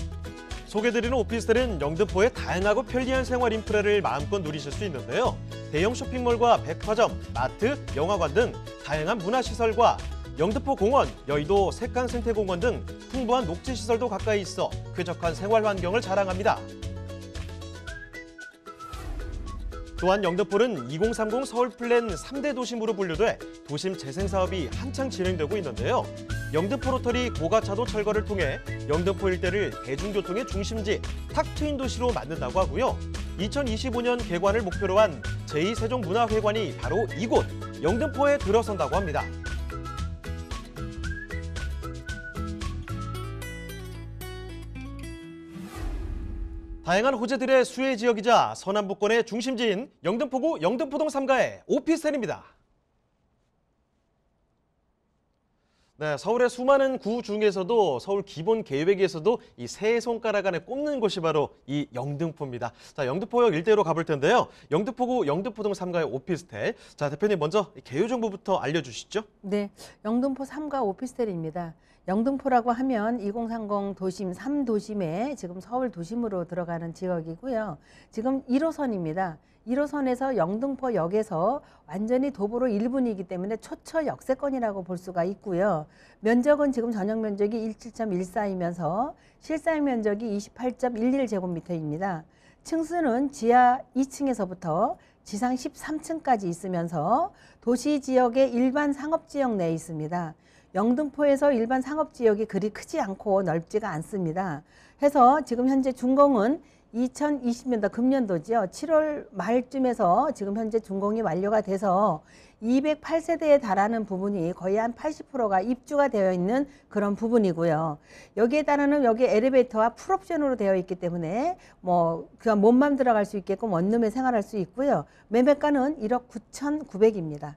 소개드리는 오피스텔은 영등포의 다양하고 편리한 생활 인프라를 마음껏 누리실 수 있는데요. 대형 쇼핑몰과 백화점, 마트, 영화관 등 다양한 문화시설과 영등포 공원, 여의도 색강생태공원 등 풍부한 녹지시설도 가까이 있어 쾌적한 생활환경을 자랑합니다. 또한 영등포는 2030 서울 플랜 3대 도심으로 분류돼 도심 재생 사업이 한창 진행되고 있는데요. 영등포 로터리 고가차도 철거를 통해 영등포 일대를 대중교통의 중심지, 탁 트인 도시로 만든다고 하고요. 2025년 개관을 목표로 한 제2세종문화회관이 바로 이곳, 영등포에 들어선다고 합니다. 다양한 호재들의 수혜 지역이자 서남북권의 중심지인 영등포구 영등포동 3가의 오피스텔입니다. 네, 서울의 수많은 구 중에서도 서울 기본 계획에서도 이 세 손가락 안에 꼽는 곳이 바로 이 영등포입니다. 자, 영등포역 일대로 가볼 텐데요. 영등포구 영등포동 3가의 오피스텔. 자, 대표님 먼저 개요 정보부터 알려주시죠. 네, 영등포 3가 오피스텔입니다. 영등포라고 하면 2030 도심 3도심에 지금 서울 도심으로 들어가는 지역이고요. 지금 1호선입니다. 1호선에서 영등포 역에서 완전히 도보로 1분이기 때문에 초처 역세권이라고 볼 수가 있고요. 면적은 지금 전용 면적이 17.14이면서 실상 면적이 28.11제곱미터입니다. 층수는 지하 2층에서부터 지상 13층까지 있으면서 도시 지역의 일반 상업지역 내에 있습니다. 영등포에서 일반 상업지역이 그리 크지 않고 넓지가 않습니다. 해서 지금 현재 중공은 2020년도 금년도죠. 7월 말쯤에서 지금 현재 준공이 완료가 돼서 208세대에 달하는 부분이 거의 한 80%가 입주가 되어 있는 그런 부분이고요. 여기에 따르는 여기 엘리베이터와 풀옵션으로 되어 있기 때문에 뭐 그냥 몸만 들어갈 수 있게끔 원룸에 생활할 수 있고요. 매매가는 1억 9,900입니다.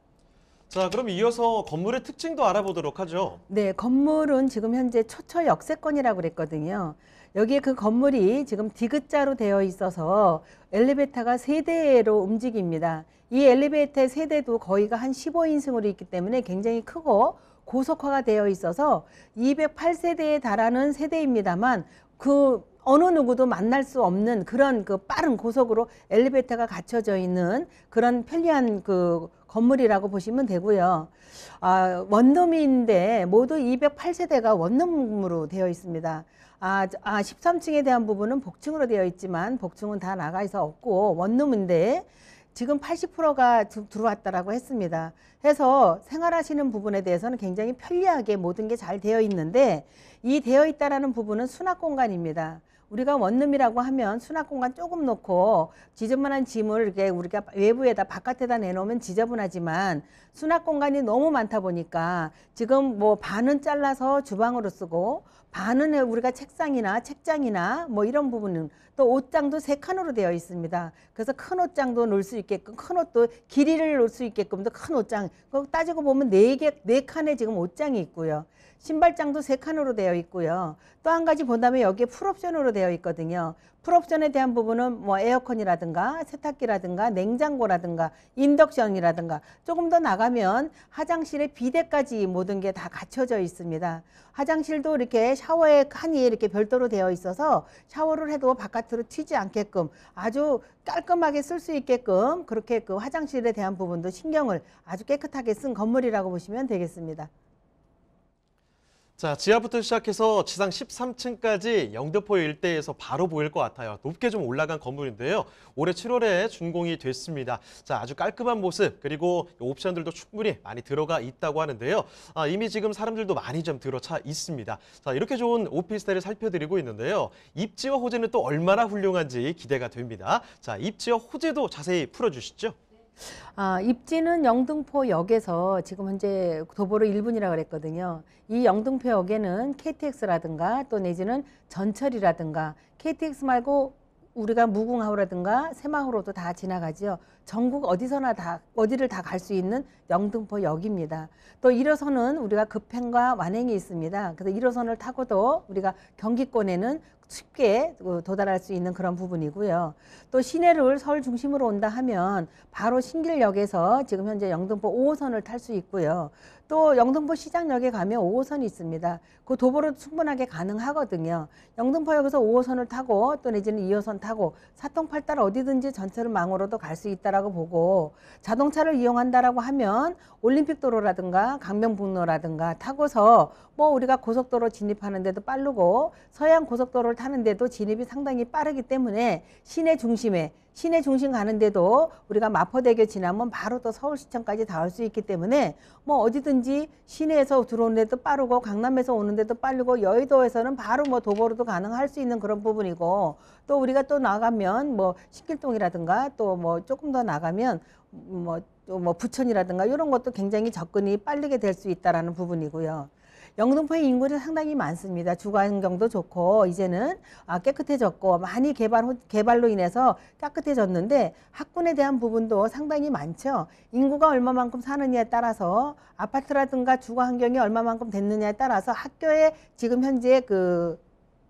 자, 그럼 이어서 건물의 특징도 알아보도록 하죠. 네, 건물은 지금 현재 초초 역세권이라고 그랬거든요. 여기에 그 건물이 지금 디귿자로 되어 있어서 엘리베이터가 세대로 움직입니다. 이 엘리베이터의 세대도 거의가 한 15인승으로 있기 때문에 굉장히 크고 고속화가 되어 있어서 208세대에 달하는 세대입니다만 그 어느 누구도 만날 수 없는 그런 그 빠른 고속으로 엘리베이터가 갖춰져 있는 그런 편리한 그 건물이라고 보시면 되고요. 아, 원룸인데 모두 208세대가 원룸으로 되어 있습니다. 아, 아 13층에 대한 부분은 복층으로 되어 있지만 복층은 다 나가 있어 없고 원룸인데 지금 80%가 들어왔다라고 했습니다. 해서 생활하시는 부분에 대해서는 굉장히 편리하게 모든 게 잘 되어 있는데 이 되어 있다라는 부분은 수납 공간입니다. 우리가 원룸이라고 하면 수납 공간 조금 놓고 지저분한 짐을 이렇게 우리가 외부에다 바깥에다 내놓으면 지저분하지만 수납 공간이 너무 많다 보니까 지금 뭐 반은 잘라서 주방으로 쓰고 반은 우리가 책상이나 책장이나 뭐 이런 부분은 또 옷장도 세 칸으로 되어 있습니다. 그래서 큰 옷장도 놓을 수 있게끔 큰 옷도 길이를 놓을 수 있게끔도 큰 옷장 그거 따지고 보면 네개네 네 칸에 지금 옷장이 있고요. 신발장도 세 칸으로 되어 있고요. 또 한 가지 본다면 여기에 풀옵션으로 되어 있거든요. 풀옵션에 대한 부분은 뭐 에어컨이라든가 세탁기라든가 냉장고라든가 인덕션이라든가 조금 더 나가면 화장실에 비대까지 모든 게 다 갖춰져 있습니다. 화장실도 이렇게 샤워의 칸이 이렇게 별도로 되어 있어서 샤워를 해도 바깥으로 튀지 않게끔 아주 깔끔하게 쓸 수 있게끔 그렇게 그 화장실에 대한 부분도 신경을 아주 깨끗하게 쓴 건물이라고 보시면 되겠습니다. 자, 지하부터 시작해서 지상 13층까지 영등포 일대에서 바로 보일 것 같아요. 높게 좀 올라간 건물인데요. 올해 7월에 준공이 됐습니다. 자, 아주 깔끔한 모습 그리고 옵션들도 충분히 많이 들어가 있다고 하는데요. 아, 이미 지금 사람들도 많이 좀 들어차 있습니다. 자, 이렇게 좋은 오피스텔을 살펴드리고 있는데요. 입지와 호재는 또 얼마나 훌륭한지 기대가 됩니다. 자, 입지와 호재도 자세히 풀어주시죠. 아, 입지는 영등포역에서 지금 현재 도보로 1분이라 고 그랬거든요. 이 영등포역에는 KTX라든가 또 내지는 전철이라든가 KTX 말고 우리가 무궁화호라든가 새마을호로도 다 지나가지요. 전국 어디서나 다 어디를 다 갈 수 있는 영등포 역입니다. 또 1호선은 우리가 급행과 완행이 있습니다. 그래서 1호선을 타고도 우리가 경기권에는 쉽게 그 도달할 수 있는 그런 부분이고요. 또 시내를 서울 중심으로 온다 하면 바로 신길역에서 지금 현재 영등포 5호선을 탈 수 있고요. 또 영등포 시장역에 가면 5호선이 있습니다. 그 도보로 충분하게 가능하거든요. 영등포역에서 5호선을 타고 또 내지는 2호선 타고 사통팔달 어디든지 전철을 망으로도 갈 수 있다라고 보고 자동차를 이용한다라고 하면 올림픽도로라든가 강변북로라든가 타고서 뭐 우리가 고속도로 진입하는데도 빠르고 서양 고속도로를 타는데도 진입이 상당히 빠르기 때문에 시내 중심에 시내 중심 가는데도 우리가 마포대교 지나면 바로 또 서울시청까지 닿을 수 있기 때문에 뭐 어디든지 시내에서 들어오는데도 빠르고 강남에서 오는데도 빠르고 여의도에서는 바로 뭐 도보로도 가능할 수 있는 그런 부분이고 또 우리가 또 나가면 뭐 식길동이라든가 또 뭐 조금 더 나가면 뭐 또뭐 뭐 부천이라든가 이런 것도 굉장히 접근이 빨리게 될 수 있다라는 부분이고요. 영등포의 인구는 상당히 많습니다. 주거환경도 좋고 이제는 아, 깨끗해졌고 많이 개발 개발로 인해서 깨끗해졌는데 학군에 대한 부분도 상당히 많죠. 인구가 얼마만큼 사느냐에 따라서 아파트라든가 주거 환경이 얼마만큼 됐느냐에 따라서 학교에 지금 현재 그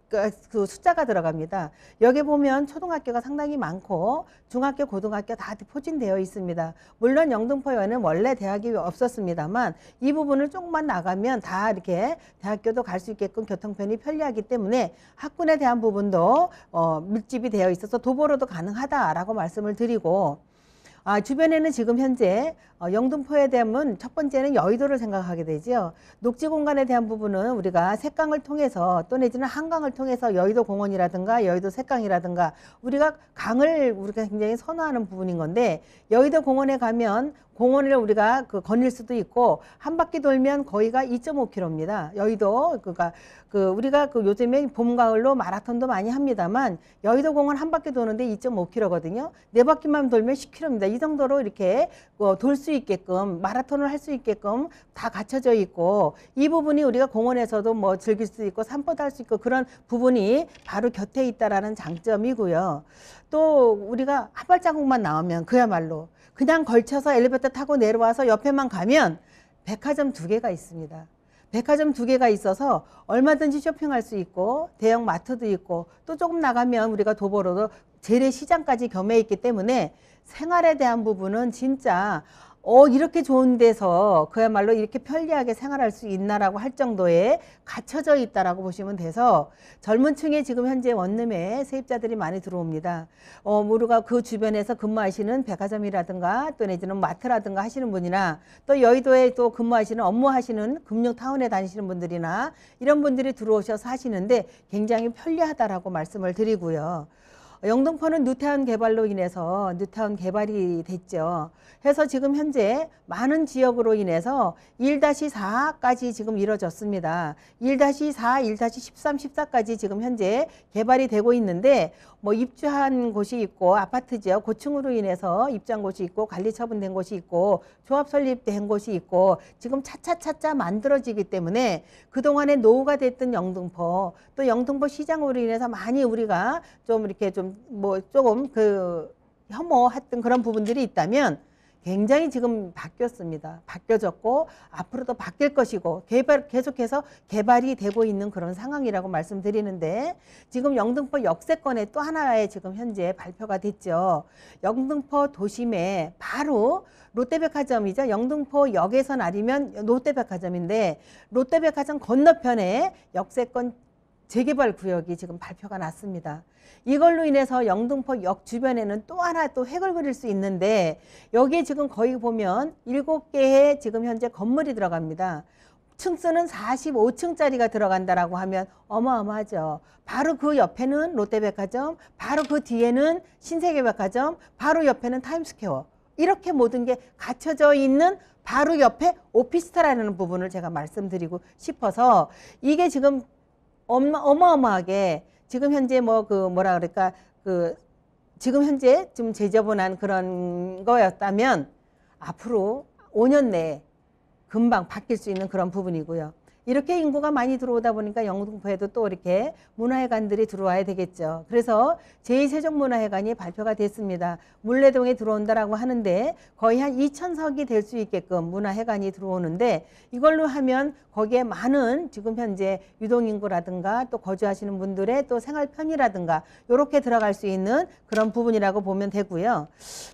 그러니까 그 숫자가 들어갑니다. 여기 보면 초등학교가 상당히 많고 중학교, 고등학교 다 포진되어 있습니다. 물론 영등포에는 원래 대학이 없었습니다만 이 부분을 조금만 나가면 다 이렇게 대학교도 갈 수 있게끔 교통편이 편리하기 때문에 학군에 대한 부분도 어, 밀집이 되어 있어서 도보로도 가능하다라고 말씀을 드리고 아, 주변에는 지금 현재 어, 영등포에 대하면 첫 번째는 여의도를 생각하게 되지요. 녹지 공간에 대한 부분은 우리가 색강을 통해서 또 내지는 한강을 통해서 여의도 공원이라든가 여의도 색강이라든가 우리가 강을 우리가 굉장히 선호하는 부분인 건데 여의도 공원에 가면 공원을 우리가 그 건널 수도 있고 한 바퀴 돌면 거의가 2.5km입니다. 여의도 그러니까 그 우리가 그 요즘에 봄 가을로 마라톤도 많이 합니다만 여의도 공원 한 바퀴 도는데 2.5km거든요. 네 바퀴만 돌면 10km입니다. 이 정도로 이렇게 어, 돌수 수 있게끔 마라톤을 할 수 있게끔 다 갖춰져 있고 이 부분이 우리가 공원에서도 뭐 즐길 수 있고 산보도 할 수 있고 그런 부분이 바로 곁에 있다라는 장점이고요. 또 우리가 한 발자국만 나오면 그야말로 그냥 걸쳐서 엘리베이터 타고 내려와서 옆에만 가면 백화점 두 개가 있습니다. 백화점 두 개가 있어서 얼마든지 쇼핑할 수 있고 대형 마트도 있고 또 조금 나가면 우리가 도보로도 재래시장까지 겸해 있기 때문에 생활에 대한 부분은 진짜 어, 이렇게 좋은 데서 그야말로 이렇게 편리하게 생활할 수 있나라고 할 정도에 갖춰져 있다라고 보시면 돼서 젊은 층에 지금 현재 원룸에 세입자들이 많이 들어옵니다. 어, 무르가그 주변에서 근무하시는 백화점이라든가 또 내지는 마트라든가 하시는 분이나 또 여의도에 또 근무하시는 업무하시는 금융타운에 다니시는 분들이나 이런 분들이 들어오셔서 하시는데 굉장히 편리하다라고 말씀을 드리고요. 영등포는 뉴타운 개발로 인해서 뉴타운 개발이 됐죠. 해서 지금 현재 많은 지역으로 인해서 1-4까지 지금 이뤄졌습니다. 1-4, 1-13, 14까지 지금 현재 개발이 되고 있는데 뭐 입주한 곳이 있고 아파트 지역 고층으로 인해서 입주한 곳이 있고 관리 처분된 곳이 있고 조합 설립된 곳이 있고 지금 차차차차 만들어지기 때문에 그동안에 노후가 됐던 영등포 또 영등포 시장으로 인해서 많이 우리가 좀 이렇게 좀뭐 조금 그 혐오했던 그런 부분들이 있다면 굉장히 지금 바뀌었습니다. 바뀌어졌고 앞으로도 바뀔 것이고 개발 계속해서 개발이 되고 있는 그런 상황이라고 말씀드리는데 지금 영등포 역세권에 또 하나의 지금 현재 발표가 됐죠. 영등포 도심에 바로 롯데백화점이죠. 영등포 역에선 아니면 롯데백화점인데 롯데백화점 건너편에 역세권 재개발 구역이 지금 발표가 났습니다. 이걸로 인해서 영등포 역 주변에는 또 하나 또 획을 그릴 수 있는데 여기에 지금 거의 보면 7개의 지금 현재 건물이 들어갑니다. 층수는 45층짜리가 들어간다라고 하면 어마어마하죠. 바로 그 옆에는 롯데백화점, 바로 그 뒤에는 신세계백화점, 바로 옆에는 타임스퀘어. 이렇게 모든 게 갖춰져 있는 바로 옆에 오피스텔이라는 부분을 제가 말씀드리고 싶어서 이게 지금 엄마, 어마어마하게 지금 현재 뭐 그 뭐라 그럴까 그 지금 현재 좀재접분한 그런 거였다면 앞으로 5년 내에 금방 바뀔 수 있는 그런 부분이고요. 이렇게 인구가 많이 들어오다 보니까 영등포에도 또 이렇게 문화회관들이 들어와야 되겠죠. 그래서 제2세종문화회관이 발표가 됐습니다. 물레동에 들어온다라고 하는데 거의 한 2천석이 될 수 있게끔 문화회관이 들어오는데 이걸로 하면 거기에 많은 지금 현재 유동인구라든가 또 거주하시는 분들의 또 생활 편이라든가 이렇게 들어갈 수 있는 그런 부분이라고 보면 되고요.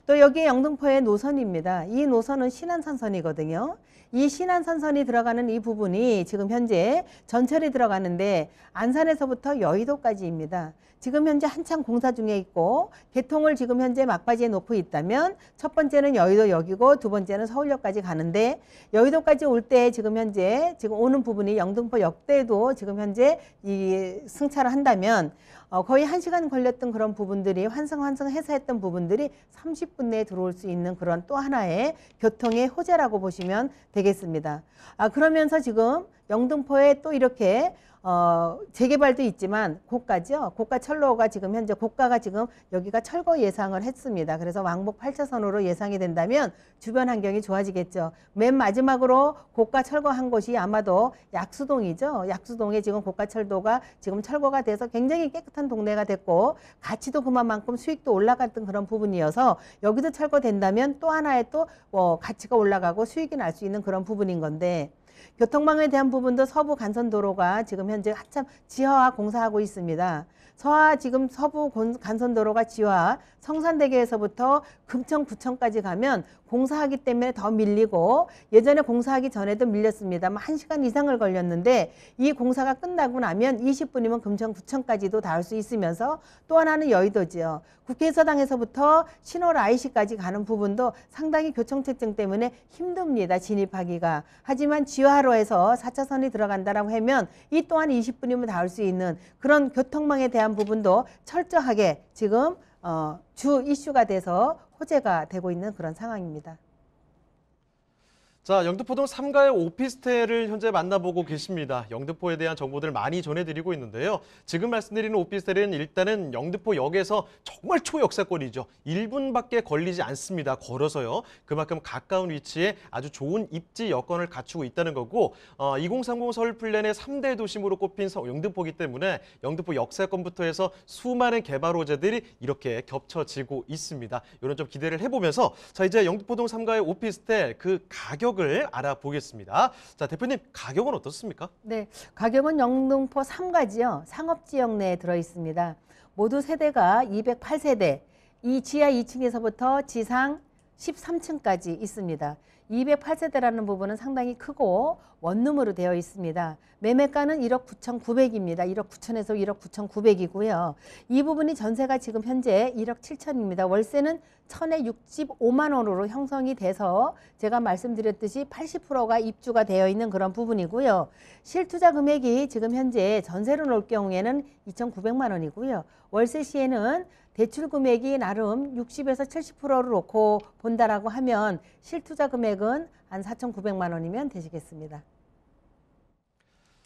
또 여기 영등포의 노선입니다. 이 노선은 신한산선이거든요이신한산선이 들어가는 이 부분이 지금 지금 현재 전철이 들어가는데 안산에서부터 여의도까지입니다. 지금 현재 한창 공사 중에 있고 개통을 지금 현재 막바지에 놓고 있다면 첫 번째는 여의도역이고 두 번째는 서울역까지 가는데 여의도까지 올 때 지금 현재 지금 오는 부분이 영등포 역대도 지금 현재 이 승차를 한다면 어, 거의 한시간 걸렸던 그런 부분들이 환승환승해서 했던 부분들이 30분 내에 들어올 수 있는 그런 또 하나의 교통의 호재라고 보시면 되겠습니다. 아, 그러면서 지금 영등포에 또 이렇게 어, 재개발도 있지만 고가죠. 고가 철로가 지금 현재 고가가 지금 여기가 철거 예상을 했습니다. 그래서 왕복 8차선으로 예상이 된다면 주변 환경이 좋아지겠죠. 맨 마지막으로 고가 철거한 곳이 아마도 약수동이죠. 약수동에 지금 고가 철도가 지금 철거가 돼서 굉장히 깨끗한 동네가 됐고 가치도 그만큼 수익도 올라갔던 그런 부분이어서 여기도 철거된다면 또 하나의 또 어, 가치가 올라가고 수익이 날 수 있는 그런 부분인 건데 교통망에 대한 부분도 서부 간선도로가 지금 현재 한참 지하화 공사하고 있습니다. 서하 지금 서부 간선도로가 지하 성산대교에서부터 금천구청까지 가면 공사하기 때문에 더 밀리고 예전에 공사하기 전에도 밀렸습니다만 1시간 이상을 걸렸는데 이 공사가 끝나고 나면 20분이면 금천구청까지도 닿을 수 있으면서 또 하나는 여의도지요. 국회의사당에서부터 신월 IC까지 가는 부분도 상당히 교청체증 때문에 힘듭니다. 진입하기가. 하지만 지하로 에서 4차선이 들어간다라고 하면 이 또한 20분이면 닿을 수 있는 그런 교통망에 대한 대한 부분도 철저하게 지금 어, 주 이슈가 돼서 호재가 되고 있는 그런 상황입니다. 자, 영등포동 3가의 오피스텔을 현재 만나보고 계십니다. 영등포에 대한 정보들 많이 전해드리고 있는데요. 지금 말씀드리는 오피스텔은 일단은 영등포역에서 정말 초역사권이죠 1분밖에 걸리지 않습니다. 걸어서요. 그만큼 가까운 위치에 아주 좋은 입지 여건을 갖추고 있다는 거고 어, 2030 서울 플랜의 3대 도심으로 꼽힌 영등포기 때문에 영등포 역사권부터 해서 수많은 개발 호재들이 이렇게 겹쳐지고 있습니다. 이런 좀 기대를 해보면서 자 이제 영등포동 3가의 오피스텔 그 가격 가격을 알아보겠습니다. 자, 대표님 가격은 어떻습니까? 네, 가격은 영등포 3가지요. 상업지역 내에 들어있습니다. 모두 세대가 208세대, 이 지하 2층에서부터 지상 13층까지 있습니다. 208세대라는 부분은 상당히 크고 원룸으로 되어 있습니다. 매매가는 1억 9,900입니다. 1억 9천에서 1억 9,900이고요. 이 부분이 전세가 지금 현재 1억 7천입니다. 월세는 1,000에 65만 원으로 형성이 돼서 제가 말씀드렸듯이 80%가 입주가 되어 있는 그런 부분이고요. 실투자 금액이 지금 현재 전세로 놓을 경우에는 2,900만 원이고요. 월세 시에는 대출 금액이 나름 60에서 70%를 놓고 본다라고 하면 실투자 금액은 한 4,900만 원이면 되시겠습니다.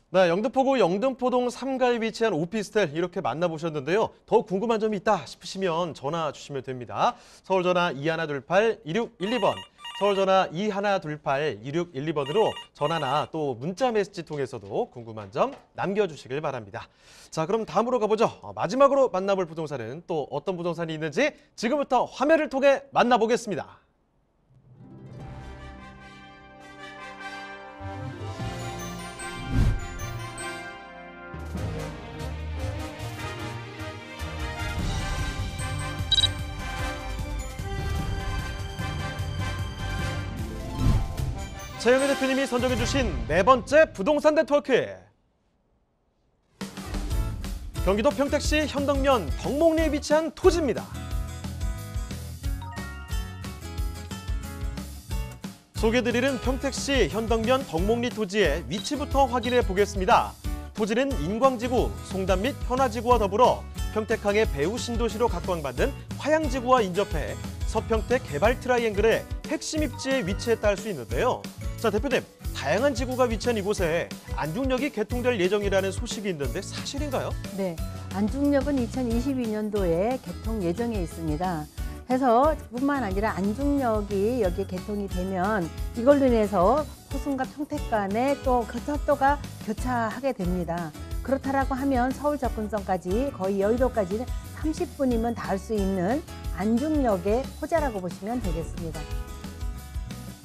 네, 영등포구 영등포동 3가에 위치한 오피스텔 이렇게 만나보셨는데요. 더 궁금한 점이 있다 싶으시면 전화 주시면 됩니다. 서울전화 2 1 2 8 1 6 1 2번 서울 전화 2128-2612번으로 전화나 또 문자 메시지 통해서도 궁금한 점 남겨주시길 바랍니다. 자, 그럼 다음으로 가보죠. 어, 마지막으로 만나볼 부동산은 또 어떤 부동산이 있는지 지금부터 화면을 통해 만나보겠습니다. 최영애 대표님이 선정해주신 네 번째 부동산 네트워크. 경기도 평택시 현덕면 덕목리에 위치한 토지입니다. 소개드릴은 평택시 현덕면 덕목리 토지의 위치부터 확인해 보겠습니다. 토지는 인광지구, 송담 및 현화지구와 더불어 평택항의 배후신도시로 각광받는 화양지구와 인접해 서평택 개발 트라이앵글의 핵심 입지에 위치했다 할 수 있는데요. 자, 대표님, 다양한 지구가 위치한 이곳에 안중역이 개통될 예정이라는 소식이 있는데 사실인가요? 네, 안중역은 2022년도에 개통 예정에 있습니다. 해서 뿐만 아니라 안중역이 여기 개통이 되면 이걸로 인해서 호순과 평택 간에또 교차도가 교차하게 됩니다. 그렇다라고 하면 서울 접근성까지 거의 여의도까지는 30분이면 닿을 수 있는 안중역의 호재라고 보시면 되겠습니다.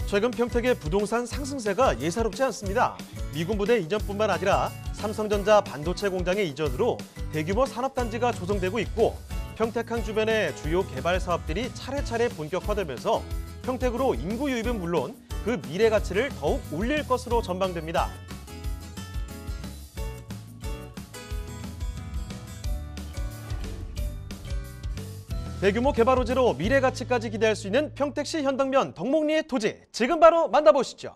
최근 평택의 부동산 상승세가 예사롭지 않습니다. 미군 부대 이전뿐만 아니라 삼성전자 반도체 공장의 이전으로 대규모 산업단지가 조성되고 있고 평택항 주변의 주요 개발 사업들이 차례차례 본격화되면서 평택으로 인구 유입은 물론 그 미래 가치를 더욱 올릴 것으로 전망됩니다. 대규모 개발 호재로 미래 가치까지 기대할 수 있는 평택시 현덕면 덕목리의 토지 지금 바로 만나보시죠.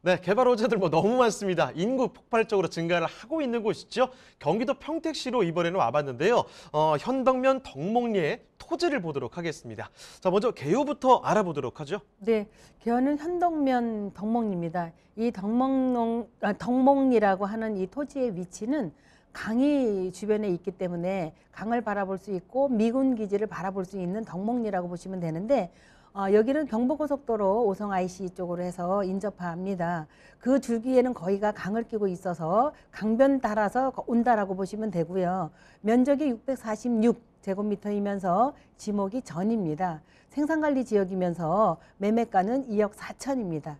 네, 개발 호재들 뭐 너무 많습니다. 인구 폭발적으로 증가를 하고 있는 곳이죠. 경기도 평택시로 이번에는 와봤는데요. 어, 현덕면 덕목리의 토지를 보도록 하겠습니다. 자, 먼저 개요부터 알아보도록 하죠. 네, 개요는 현덕면 덕목리입니다. 이 덕목농, 아, 덕목리라고 하는 이 토지의 위치는 강이 주변에 있기 때문에 강을 바라볼 수 있고 미군 기지를 바라볼 수 있는 덕목리라고 보시면 되는데 어, 여기는 경부고속도로 오성 IC 쪽으로 해서 인접합니다. 그 줄기에는 거의가 강을 끼고 있어서 강변 따라서 온다라고 보시면 되고요. 면적이 646 제곱미터이면서 지목이 전입니다. 생산관리 지역이면서 매매가는 2억 4천입니다.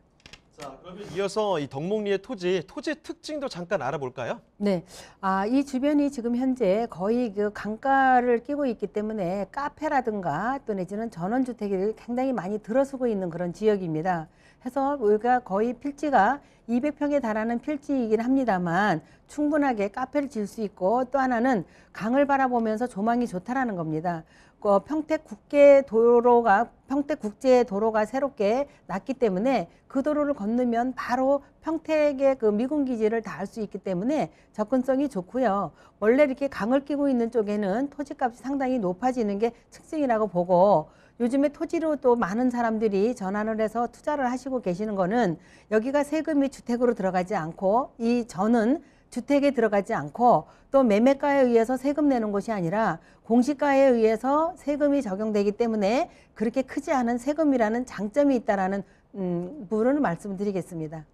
자, 그러면 이어서 이 덕목리의 토지, 토지 특징도 잠깐 알아볼까요? 네. 아, 이 주변이 지금 현재 거의 그 강가를 끼고 있기 때문에 카페라든가 또 내지는 전원주택이 굉장히 많이 들어서고 있는 그런 지역입니다. 해서 우리가 거의 필지가 200평에 달하는 필지이긴 합니다만 충분하게 카페를 지을 수 있고 또 하나는 강을 바라보면서 조망이 좋다라는 겁니다. 어, 평택 국제 도로가 평택 국제 도로가 새롭게 났기 때문에 그 도로를 건너면 바로 평택의 그 미군 기지를 다알수 있기 때문에 접근성이 좋고요. 원래 이렇게 강을 끼고 있는 쪽에는 토지값이 상당히 높아지는 게 특징이라고 보고 요즘에 토지로 또 많은 사람들이 전환을 해서 투자를 하시고 계시는 거는 여기가 세금이 주택으로 들어가지 않고 이 전은 주택에 들어가지 않고 또 매매가에 의해서 세금 내는 것이 아니라 공시가에 의해서 세금이 적용되기 때문에 그렇게 크지 않은 세금이라는 장점이 있다라는 음, 부분을 말씀드리겠습니다.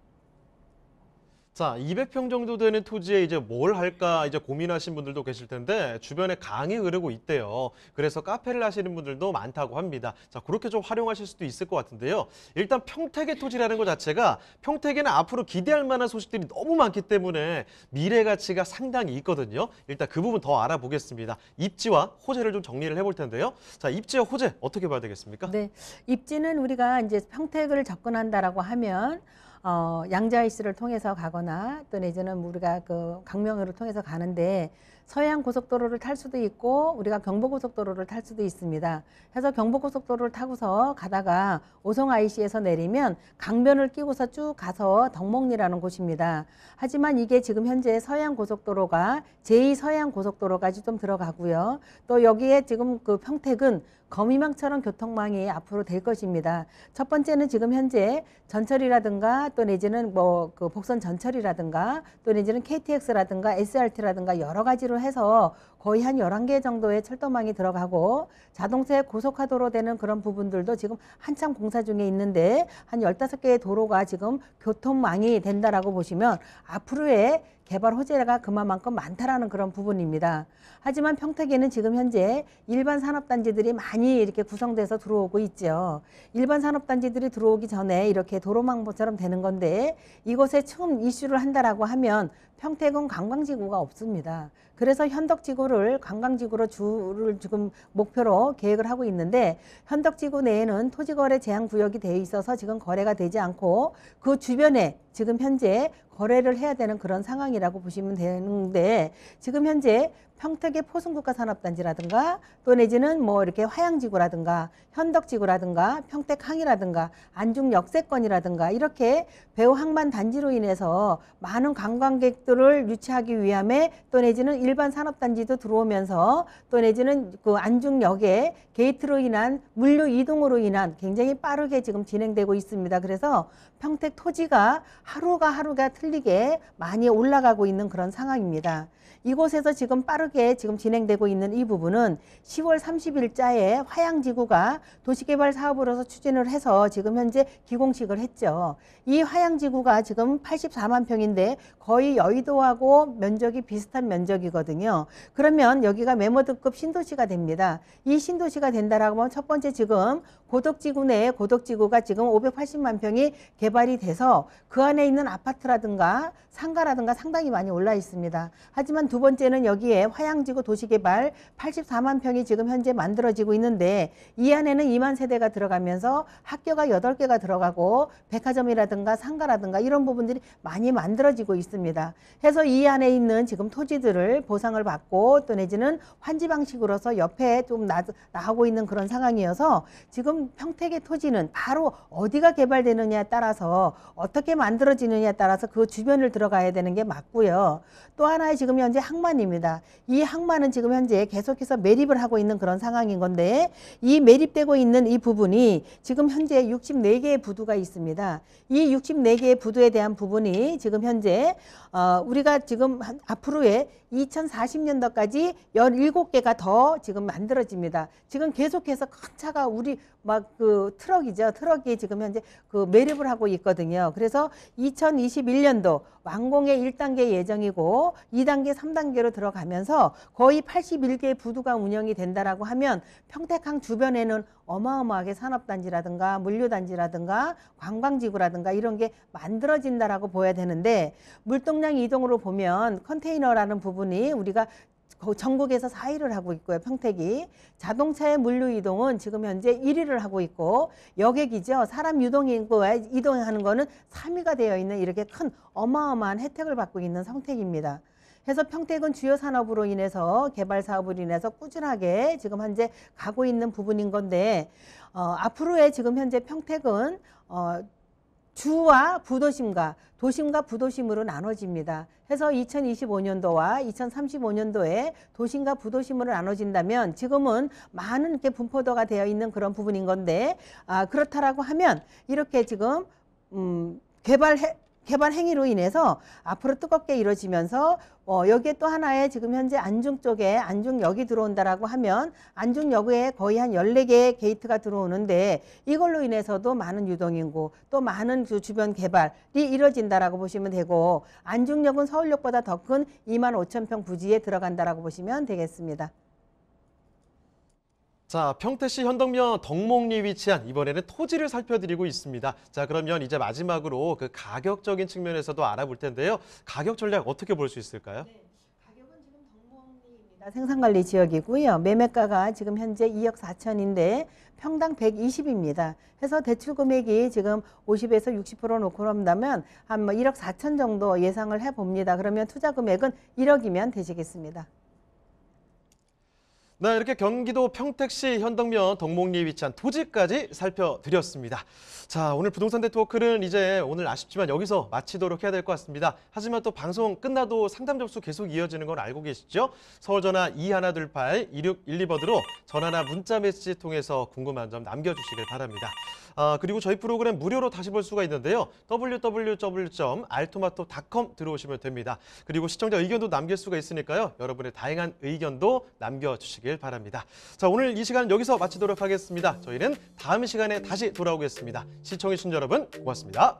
자, 200평 정도 되는 토지에 이제 뭘 할까 이제 고민하신 분들도 계실 텐데 주변에 강이 흐르고 있대요. 그래서 카페를 하시는 분들도 많다고 합니다. 자, 그렇게 좀 활용하실 수도 있을 것 같은데요. 일단 평택의 토지라는 것 자체가 평택에는 앞으로 기대할 만한 소식들이 너무 많기 때문에 미래 가치가 상당히 있거든요. 일단 그 부분 더 알아보겠습니다. 입지와 호재를 좀 정리를 해볼 텐데요. 자, 입지와 호재 어떻게 봐야 되겠습니까? 네. 입지는 우리가 이제 평택을 접근한다라고 하면 어, 양자이스를 통해서 가거나 또는이제는 우리가 그 강명으로 통해서 가는데 서해안 고속도로를 탈 수도 있고 우리가 경부고속도로를 탈 수도 있습니다. 해서 경부고속도로를 타고서 가다가 오송 IC에서 내리면 강변을 끼고서 쭉 가서 덕목리라는 곳입니다. 하지만 이게 지금 현재 서해안 고속도로가 제2 서해안 고속도로까지 좀 들어가고요. 또 여기에 지금 그 평택은 거미망처럼 교통망이 앞으로 될 것입니다. 첫 번째는 지금 현재 전철이라든가 또 내지는 뭐 그 복선 전철이라든가 또 내지는 KTX라든가 SRT라든가 여러 가지로 해서 거의 한 열한 개 정도의 철도망이 들어가고 자동차의 고속화도로 되는 그런 부분들도 지금 한참 공사 중에 있는데 한 열다섯 개의 도로가 지금 교통망이 된다라고 보시면 앞으로의 개발 호재가 그만큼 많다라는 그런 부분입니다. 하지만 평택에는 지금 현재 일반 산업단지들이 많이 이렇게 구성돼서 들어오고 있죠. 일반 산업단지들이 들어오기 전에 이렇게 도로망보처럼 되는 건데 이곳에 처음 이슈를 한다라고 하면 평택은 관광지구가 없습니다. 그래서 현덕지구를 관광지구로 주를 지금 목표로 계획을 하고 있는데 현덕지구 내에는 토지거래 제한 구역이 되어 있어서 지금 거래가 되지 않고 그 주변에 지금 현재 거래를 해야 되는 그런 상황이라고 보시면 되는데 지금 현재 평택의 포승국가 산업단지라든가 또 내지는 뭐 이렇게 화양지구라든가 현덕지구라든가 평택항이라든가 안중역세권이라든가 이렇게 배후 항만 단지로 인해서 많은 관광객들을 유치하기 위함에 또 내지는 일반 산업단지도 들어오면서 또 내지는 그 안중역에 게이트로 인한 물류 이동으로 인한 굉장히 빠르게 지금 진행되고 있습니다. 그래서 평택 토지가 하루가 하루가 틀리게 많이 올라가고 있는 그런 상황입니다. 이곳에서 지금 빠르게 지금 진행되고 있는 이 부분은 10월 30일자에 화양지구가 도시개발 사업으로서 추진을 해서 지금 현재 기공식을 했죠. 이 화양지구가 지금 84만 평인데 거의 여의도하고 면적이 비슷한 면적이거든요. 그러면 여기가 메모드급 신도시가 됩니다. 이 신도시가 된다라고 하면 첫 번째 지금 고덕지구 내에 고덕지구가 지금 580만 평이 개발이 돼서 그 안에 있는 아파트라든가 상가라든가 상당히 많이 올라 있습니다. 하지만 두 번째는 여기에 화양지구 도시개발 84만 평이 지금 현재 만들어지고 있는데 이 안에는 2만 세대가 들어가면서 학교가 8개가 들어가고 백화점이라든가 상가라든가 이런 부분들이 많이 만들어지고 있습니다. 있습니다. 해서 이 안에 있는 지금 토지들을 보상을 받고 또 내지는 환지 방식으로서 옆에 좀 나, 나하고 있는 그런 상황이어서 지금 평택의 토지는 바로 어디가 개발되느냐에 따라서 어떻게 만들어지느냐에 따라서 그 주변을 들어가야 되는 게 맞고요. 또 하나의 지금 현재 항만입니다. 이 항만은 지금 현재 계속해서 매립을 하고 있는 그런 상황인 건데 이 매립되고 있는 이 부분이 지금 현재 64개의 부두가 있습니다. 이 64개의 부두에 대한 부분이 지금 현재 어, 우리가 지금 앞으로의 2040년도까지 17개가 더 지금 만들어집니다. 지금 계속해서 큰 차가 우리 막그 트럭이죠. 트럭이 지금 현재 그 매립을 하고 있거든요. 그래서 2021년도 완공의 1단계 예정이고 2단계, 3단계로 들어가면서 거의 81개의 부두가 운영이 된다라고 하면 평택항 주변에는 어마어마하게 산업단지라든가 물류단지라든가 관광지구라든가 이런 게 만들어진다라고 보여야 되는데 물동량 이동으로 보면 컨테이너라는 부분이 우리가 그 전국에서 4위를 하고 있고요. 평택이 자동차의 물류 이동은 지금 현재 1위를 하고 있고 여객이죠. 사람 유동 인구에 이동하는 거는 3위가 되어 있는 이렇게 큰 어마어마한 혜택을 받고 있는 성택입니다. 해서 평택은 주요 산업으로 인해서 개발 사업으로 인해서 꾸준하게 지금 현재 가고 있는 부분인 건데 어, 앞으로의 지금 현재 평택은 어, 주와 부도심과 도심과 부도심으로 나눠집니다. 해서 2025년도와 2035년도에 도심과 부도심으로 나눠진다면 지금은 많은 이렇게 분포도가 되어 있는 그런 부분인 건데 아, 그렇다라고 하면 이렇게 지금 음, 개발해 개발 행위로 인해서 앞으로 뜨겁게 이뤄지면서 어, 여기에 또 하나의 지금 현재 안중 쪽에 안중역이 들어온다라고 하면 안중역에 거의 한 열네 개의 게이트가 들어오는데 이걸로 인해서도 많은 유동인구 또 많은 그 주변 개발이 이뤄진다라고 보시면 되고 안중역은 서울역보다 더 큰 2만 5천 평 부지에 들어간다라고 보시면 되겠습니다. 자, 평택시 현덕면 덕목리 위치한 이번에는 토지를 살펴드리고 있습니다. 자, 그러면 이제 마지막으로 그 가격적인 측면에서도 알아볼 텐데요. 가격 전략 어떻게 볼 수 있을까요? 네. 생산관리 지역이고요. 매매가가 지금 현재 2억 4천인데 평당 120입니다. 해서 대출 금액이 지금 50에서 60% 놓고 넘다면 한뭐 1억 4천 정도 예상을 해봅니다. 그러면 투자 금액은 1억이면 되시겠습니다. 네, 이렇게 경기도 평택시 현덕면 덕목리에 위치한 토지까지 살펴드렸습니다. 자, 오늘 부동산 네트워크는 이제 오늘 아쉽지만 여기서 마치도록 해야 될 것 같습니다. 하지만 또 방송 끝나도 상담 접수 계속 이어지는 걸 알고 계시죠? 서울 전화 2128-2612번으로 전화나 문자 메시지 통해서 궁금한 점 남겨주시길 바랍니다. 아, 그리고 저희 프로그램 무료로 다시 볼 수가 있는데요. www.알토마토.com 들어오시면 됩니다. 그리고 시청자 의견도 남길 수가 있으니까요. 여러분의 다양한 의견도 남겨주시길 바랍니다. 자, 오늘 이 시간 여기서 마치도록 하겠습니다. 저희는 다음 시간에 다시 돌아오겠습니다. 시청해주신 여러분 고맙습니다.